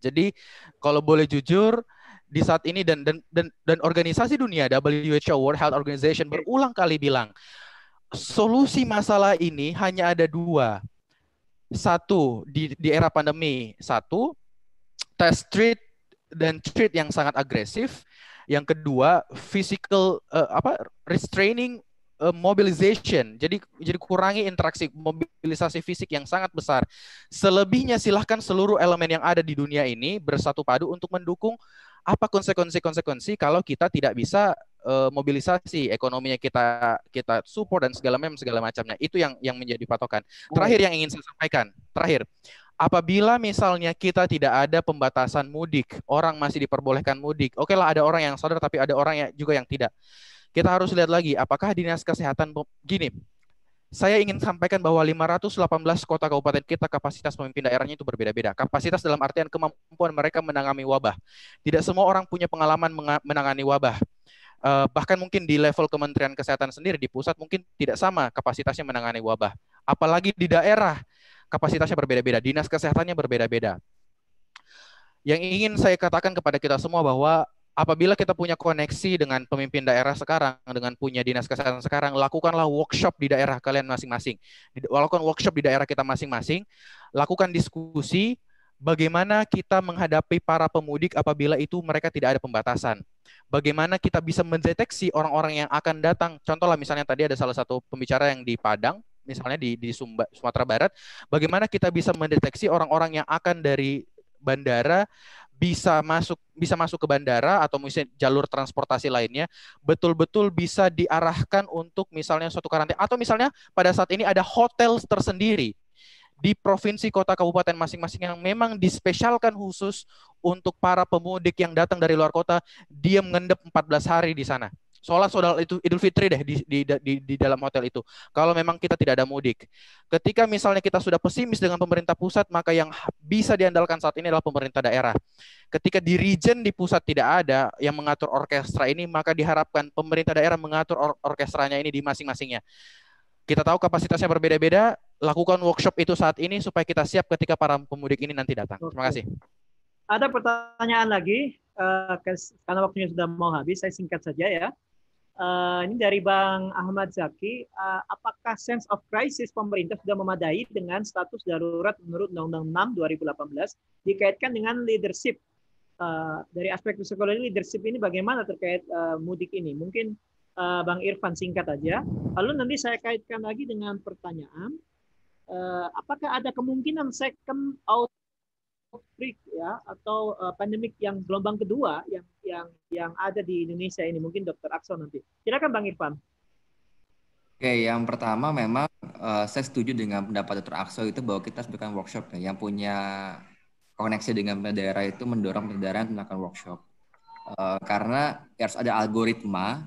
jadi kalau boleh jujur di saat ini dan dan dan, dan organisasi dunia WHO World Health Organization berulang kali bilang solusi masalah ini hanya ada dua satu di di era pandemi satu test treat dan treat yang sangat agresif. Yang kedua, physical uh, apa restraining uh, mobilization. Jadi jadi kurangi interaksi mobilisasi fisik yang sangat besar. Selebihnya silahkan seluruh elemen yang ada di dunia ini bersatu padu untuk mendukung apa konsekuensi-konsekuensi kalau kita tidak bisa uh, mobilisasi ekonominya kita kita support dan segala macam segala macamnya itu yang yang menjadi patokan terakhir oh. yang ingin saya sampaikan terakhir Apabila misalnya kita tidak ada pembatasan mudik, orang masih diperbolehkan mudik. Oke lah ada orang yang sadar tapi ada orang yang juga yang tidak. Kita harus lihat lagi apakah dinas kesehatan gini. Saya ingin sampaikan bahwa 518 kota kabupaten kita kapasitas pemimpin daerahnya itu berbeda-beda. Kapasitas dalam artian kemampuan mereka menangani wabah. Tidak semua orang punya pengalaman menangani wabah. Eh, bahkan mungkin di level Kementerian Kesehatan sendiri di pusat mungkin tidak sama kapasitasnya menangani wabah apalagi di daerah kapasitasnya berbeda-beda, dinas kesehatannya berbeda-beda. Yang ingin saya katakan kepada kita semua bahwa apabila kita punya koneksi dengan pemimpin daerah sekarang, dengan punya dinas kesehatan sekarang, lakukanlah workshop di daerah kalian masing-masing. Walaupun workshop di daerah kita masing-masing, lakukan diskusi bagaimana kita menghadapi para pemudik apabila itu mereka tidak ada pembatasan. Bagaimana kita bisa mendeteksi orang-orang yang akan datang. Contohlah misalnya tadi ada salah satu pembicara yang di Padang, misalnya di di Sumba, Sumatera Barat, bagaimana kita bisa mendeteksi orang-orang yang akan dari bandara bisa masuk bisa masuk ke bandara atau misalnya jalur transportasi lainnya betul-betul bisa diarahkan untuk misalnya suatu karantina atau misalnya pada saat ini ada hotel tersendiri di provinsi kota kabupaten masing-masing yang memang dispesialkan khusus untuk para pemudik yang datang dari luar kota dia mengendap 14 hari di sana sholat sholat itu Idul Fitri deh di, di, di, di dalam hotel itu. Kalau memang kita tidak ada mudik. Ketika misalnya kita sudah pesimis dengan pemerintah pusat, maka yang bisa diandalkan saat ini adalah pemerintah daerah. Ketika di region di pusat tidak ada yang mengatur orkestra ini, maka diharapkan pemerintah daerah mengatur or orkestranya ini di masing-masingnya. Kita tahu kapasitasnya berbeda-beda, lakukan workshop itu saat ini supaya kita siap ketika para pemudik ini nanti datang. Terima kasih. Ada pertanyaan lagi, uh, karena waktunya sudah mau habis, saya singkat saja ya. Uh, ini dari Bang Ahmad Zaki, uh, apakah sense of crisis pemerintah sudah memadai dengan status darurat menurut Undang-Undang 6 2018 dikaitkan dengan leadership? Uh, dari aspek psikologi leadership ini bagaimana terkait uh, mudik ini? Mungkin uh, Bang Irfan singkat aja. Lalu nanti saya kaitkan lagi dengan pertanyaan, uh, apakah ada kemungkinan second out outbreak ya atau uh, pandemik yang gelombang kedua yang yang yang ada di Indonesia ini mungkin Dokter Akson nanti. Silakan Bang Irfan. Oke, yang pertama memang uh, saya setuju dengan pendapat Dr. Akso itu bahwa kita sebutkan workshop ya, yang punya koneksi dengan daerah itu mendorong daerah yang melakukan workshop. Uh, karena harus ada algoritma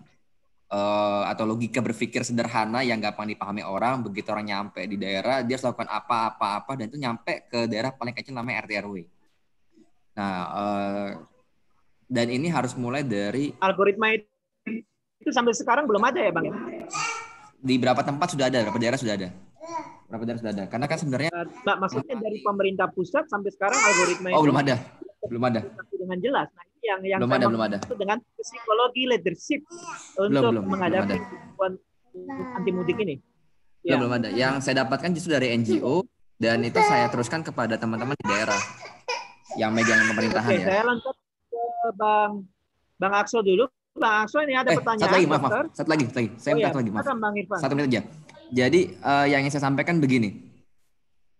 uh, atau logika berpikir sederhana yang gampang dipahami orang begitu orang nyampe di daerah dia harus lakukan apa-apa-apa dan itu nyampe ke daerah paling kecil namanya RT RW. Nah, uh, dan ini harus mulai dari algoritma itu sampai sekarang belum ada ya bang? Di berapa tempat sudah ada, berapa daerah sudah ada? Berapa daerah sudah ada? Karena kan sebenarnya eh, Mbak, maksudnya dari pemerintah pusat sampai sekarang algoritma oh belum ada, belum ada dengan jelas. Nah, yang yang belum ada, belum ada. dengan psikologi leadership untuk belum, menghadapi belum anti mudik ini. Belum, ya. belum ada. Yang saya dapatkan justru dari NGO dan itu saya teruskan kepada teman-teman di daerah yang megang pemerintahan Oke, ya. Saya lanjut ke Bang Bang Akso dulu. Bang Akso ini ada eh, pertanyaan. Satu lagi, maaf, maaf. Satu lagi, satu lagi. Saya oh, minta iya. lagi, maaf. Satu menit aja. Jadi uh, yang ingin saya sampaikan begini.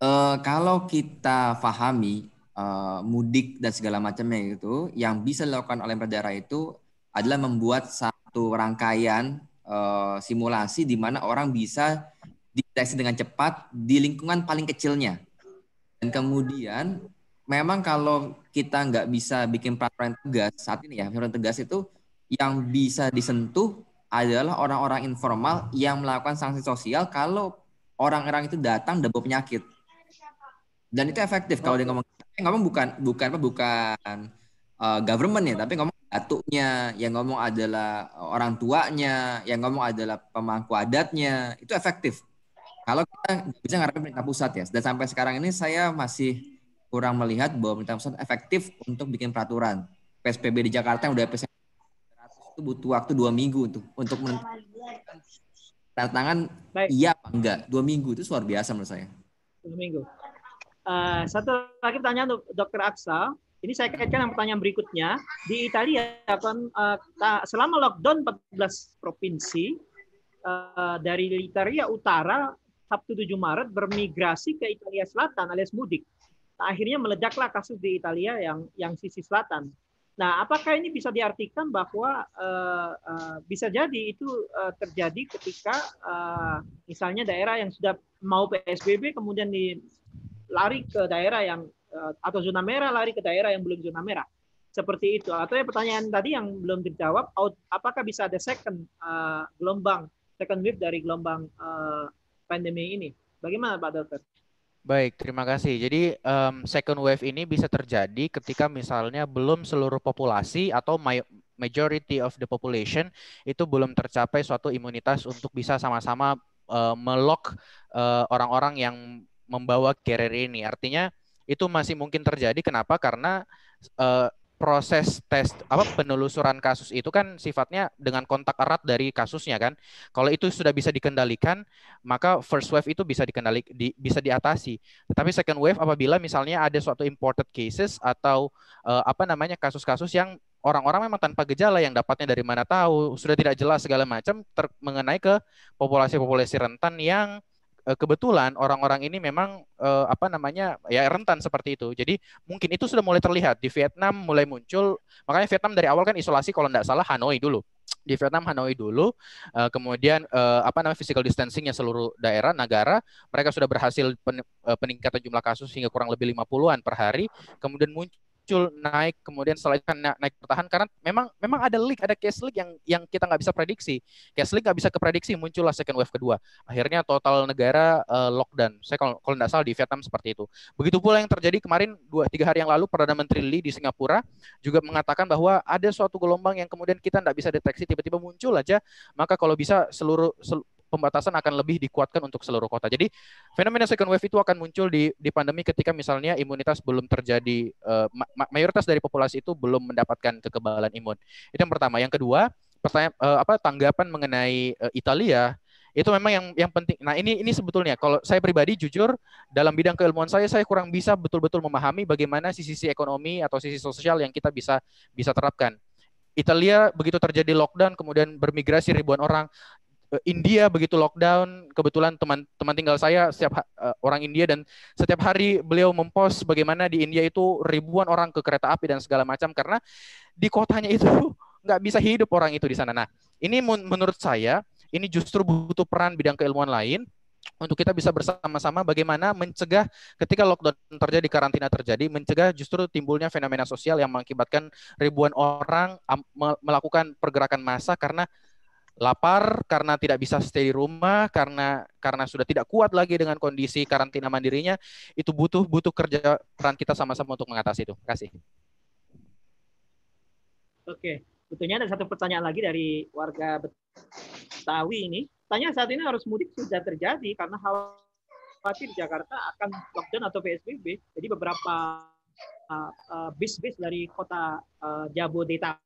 Uh, kalau kita fahami Eh, mudik dan segala macamnya itu, yang bisa dilakukan oleh pemerintah itu adalah membuat satu rangkaian uh, simulasi di mana orang bisa dideteksi dengan cepat di lingkungan paling kecilnya dan kemudian memang kalau kita nggak bisa bikin peraturan tegas saat ini ya peraturan tegas itu yang bisa disentuh adalah orang-orang informal yang melakukan sanksi sosial kalau orang-orang itu datang debu penyakit dan itu efektif kalau dia ngomong Eh, ngomong bukan bukan apa bukan uh, government ya, tapi ngomong datuknya, yang ngomong adalah orang tuanya, yang ngomong adalah pemangku adatnya, itu efektif. Kalau kita bisa ngarepin pemerintah pusat ya, dan sampai sekarang ini saya masih kurang melihat bahwa pemerintah pusat efektif untuk bikin peraturan. PSBB di Jakarta yang udah PSBB itu butuh waktu dua minggu untuk untuk menentukan tantangan iya apa enggak. Dua minggu itu luar biasa menurut saya. Dua minggu. Eh, satu lagi pertanyaan untuk Dokter Aksal. Ini saya kaitkan yang pertanyaan berikutnya. Di Italia, eh, selama lockdown 14 provinsi, eh, dari Italia Utara, Sabtu 7 Maret, bermigrasi ke Italia Selatan alias mudik. Nah, akhirnya meledaklah kasus di Italia yang yang sisi selatan. Nah, apakah ini bisa diartikan bahwa bisa jadi itu terjadi ketika misalnya daerah yang sudah mau PSBB kemudian di lari ke daerah yang eh, atau zona merah lari ke daerah yang belum zona merah seperti itu atau pertanyaan tadi yang belum dijawab apakah bisa ada second uh, gelombang second wave dari gelombang uh, pandemi ini bagaimana Pak Dokter? Baik, terima kasih. Jadi um, second wave ini bisa terjadi ketika misalnya belum seluruh populasi atau majority of the population itu belum tercapai suatu imunitas untuk bisa sama-sama uh, melock orang orang-orang yang membawa carrier ini. Artinya itu masih mungkin terjadi. Kenapa? Karena uh, proses tes apa penelusuran kasus itu kan sifatnya dengan kontak erat dari kasusnya kan. Kalau itu sudah bisa dikendalikan, maka first wave itu bisa dikendali di, bisa diatasi. Tetapi second wave apabila misalnya ada suatu imported cases atau uh, apa namanya kasus-kasus yang orang-orang memang tanpa gejala yang dapatnya dari mana tahu, sudah tidak jelas segala macam ter- mengenai ke populasi-populasi rentan yang Eh, kebetulan orang-orang ini memang eh, apa namanya ya rentan seperti itu. Jadi mungkin itu sudah mulai terlihat di Vietnam mulai muncul. Makanya Vietnam dari awal kan isolasi kalau tidak salah Hanoi dulu. Di Vietnam Hanoi dulu, eh, kemudian eh, apa namanya physical distancingnya seluruh daerah negara, mereka sudah berhasil pen, eh, peningkatan jumlah kasus hingga kurang lebih 50-an per hari. Kemudian muncul muncul naik kemudian setelah itu naik bertahan karena memang memang ada leak ada case leak yang yang kita nggak bisa prediksi case leak nggak bisa keprediksi muncullah second wave kedua akhirnya total negara uh, lockdown saya kalau kalau nggak salah di Vietnam seperti itu begitu pula yang terjadi kemarin dua tiga hari yang lalu perdana menteri Lee di Singapura juga mengatakan bahwa ada suatu gelombang yang kemudian kita nggak bisa deteksi tiba-tiba muncul aja maka kalau bisa seluruh sel pembatasan akan lebih dikuatkan untuk seluruh kota. Jadi fenomena second wave itu akan muncul di di pandemi ketika misalnya imunitas belum terjadi uh, mayoritas dari populasi itu belum mendapatkan kekebalan imun. Itu yang pertama. Yang kedua, pertanyaan uh, eh, apa tanggapan mengenai uh, Italia itu memang yang yang penting. Nah, ini ini sebetulnya kalau saya pribadi jujur dalam bidang keilmuan saya saya kurang bisa betul-betul memahami bagaimana sisi-sisi ekonomi atau sisi sosial yang kita bisa bisa terapkan. Italia begitu terjadi lockdown kemudian bermigrasi ribuan orang. Eh, India begitu lockdown kebetulan teman-teman tinggal saya setiap uh, orang India dan setiap hari beliau mempost bagaimana di India itu ribuan orang ke kereta api dan segala macam karena di kotanya itu nggak bisa hidup orang itu di sana. Nah, ini menurut saya ini justru butuh peran bidang keilmuan lain untuk kita bisa bersama-sama bagaimana mencegah ketika lockdown terjadi, karantina terjadi, mencegah justru timbulnya fenomena sosial yang mengakibatkan ribuan orang melakukan pergerakan massa karena lapar karena tidak bisa stay di rumah karena karena sudah tidak kuat lagi dengan kondisi karantina mandirinya itu butuh butuh kerja peran kita sama-sama untuk mengatasi itu. Terima kasih. Oke, tentunya ada satu pertanyaan lagi dari warga Betawi ini. Tanya saat ini harus mudik sudah terjadi karena hal khawatir Jakarta akan lockdown atau PSBB. Jadi beberapa eh, eh, bis-bis uh, uh, dari kota uh, Jabodetabek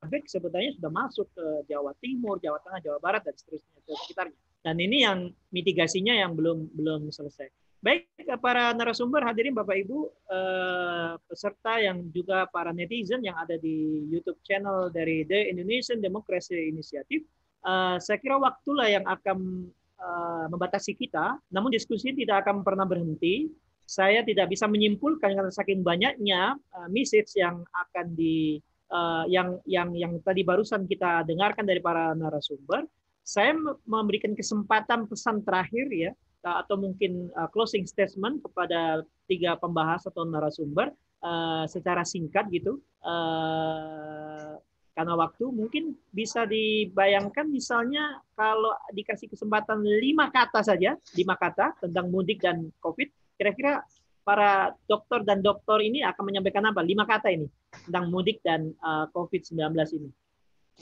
tapi sebetulnya sudah masuk ke Jawa Timur, Jawa Tengah, Jawa Barat dan seterusnya ke sekitarnya. Dan ini yang mitigasinya yang belum belum selesai. Baik eh, para narasumber hadirin Bapak Ibu eh, peserta yang juga para netizen yang ada di YouTube channel dari The Indonesian Democracy Initiative. Eh, saya kira waktulah yang akan eh, membatasi kita, namun diskusi tidak akan pernah berhenti saya tidak bisa menyimpulkan karena saking banyaknya eh, message yang akan di uh, yang yang yang tadi barusan kita dengarkan dari para narasumber, saya memberikan kesempatan pesan terakhir ya eh, atau mungkin eh, closing statement kepada tiga pembahas atau narasumber uh, secara singkat gitu uh, karena waktu mungkin bisa dibayangkan misalnya kalau dikasih kesempatan lima kata saja lima kata tentang mudik dan covid kira-kira para dokter dan dokter ini akan menyampaikan apa? Lima kata ini tentang mudik dan uh, eh, COVID-19 ini.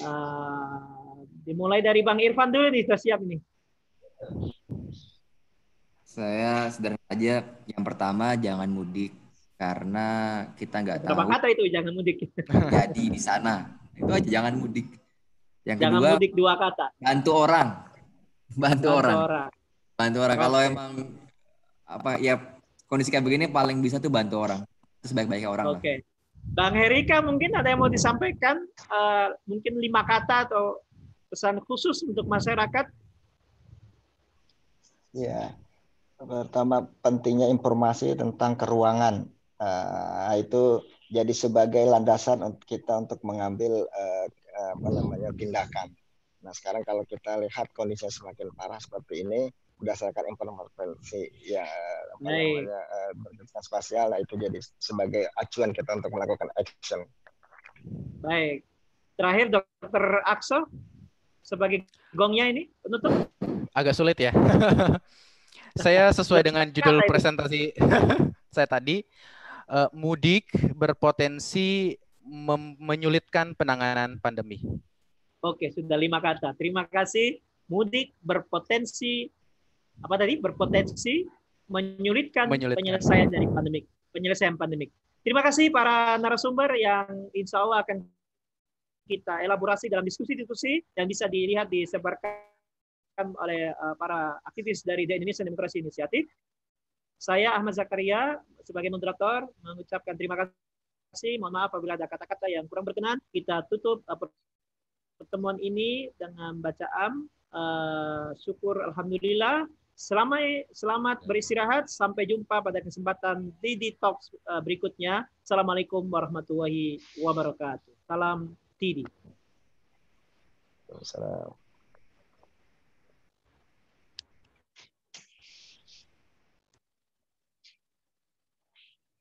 Uh, dimulai dari Bang Irfan dulu nih, sudah siap nih. Saya sederhana aja. Yang pertama, jangan mudik karena kita nggak tahu. Berapa kata itu jangan mudik? Jadi di sana itu aja jangan mudik. Yang jangan kedua, mudik dua kata. Bantu orang, bantu, bantu orang. orang, bantu orang. Okay. Kalau emang apa ya kondisi kayak begini paling bisa tuh bantu orang sebaik-baiknya orang oke okay. bang Herika mungkin ada yang mau disampaikan uh, mungkin lima kata atau pesan khusus untuk masyarakat ya pertama pentingnya informasi tentang keruangan uh, itu jadi sebagai landasan untuk kita untuk mengambil uh, apa namanya tindakan. Nah sekarang kalau kita lihat kondisi semakin parah seperti ini, berdasarkan policy ya apa namanya uh, eh, berdasarkan spasial nah itu jadi sebagai acuan kita untuk melakukan action. Baik. Terakhir Dokter Axel sebagai gongnya ini penutup. Agak sulit ya. saya sesuai dengan judul nah, presentasi saya tadi uh, mudik berpotensi menyulitkan penanganan pandemi. Oke, sudah lima kata. Terima kasih. Mudik berpotensi apa tadi berpotensi menyulitkan, menyulitkan. penyelesaian dari pandemik penyelesaian pandemik. Terima kasih para narasumber yang insya Allah akan kita elaborasi dalam diskusi-diskusi yang bisa dilihat disebarkan oleh eh, para aktivis dari The Indonesian Democracy Initiative. Saya Ahmad Zakaria sebagai moderator mengucapkan terima kasih. Mohon maaf apabila ada kata-kata yang kurang berkenan. Kita tutup eh, pertemuan ini dengan bacaan eh, syukur alhamdulillah selamat selamat beristirahat. Sampai jumpa pada kesempatan Didi Talks eh, berikutnya. Assalamualaikum warahmatullahi wabarakatuh. Salam Didi. Assalamualaikum.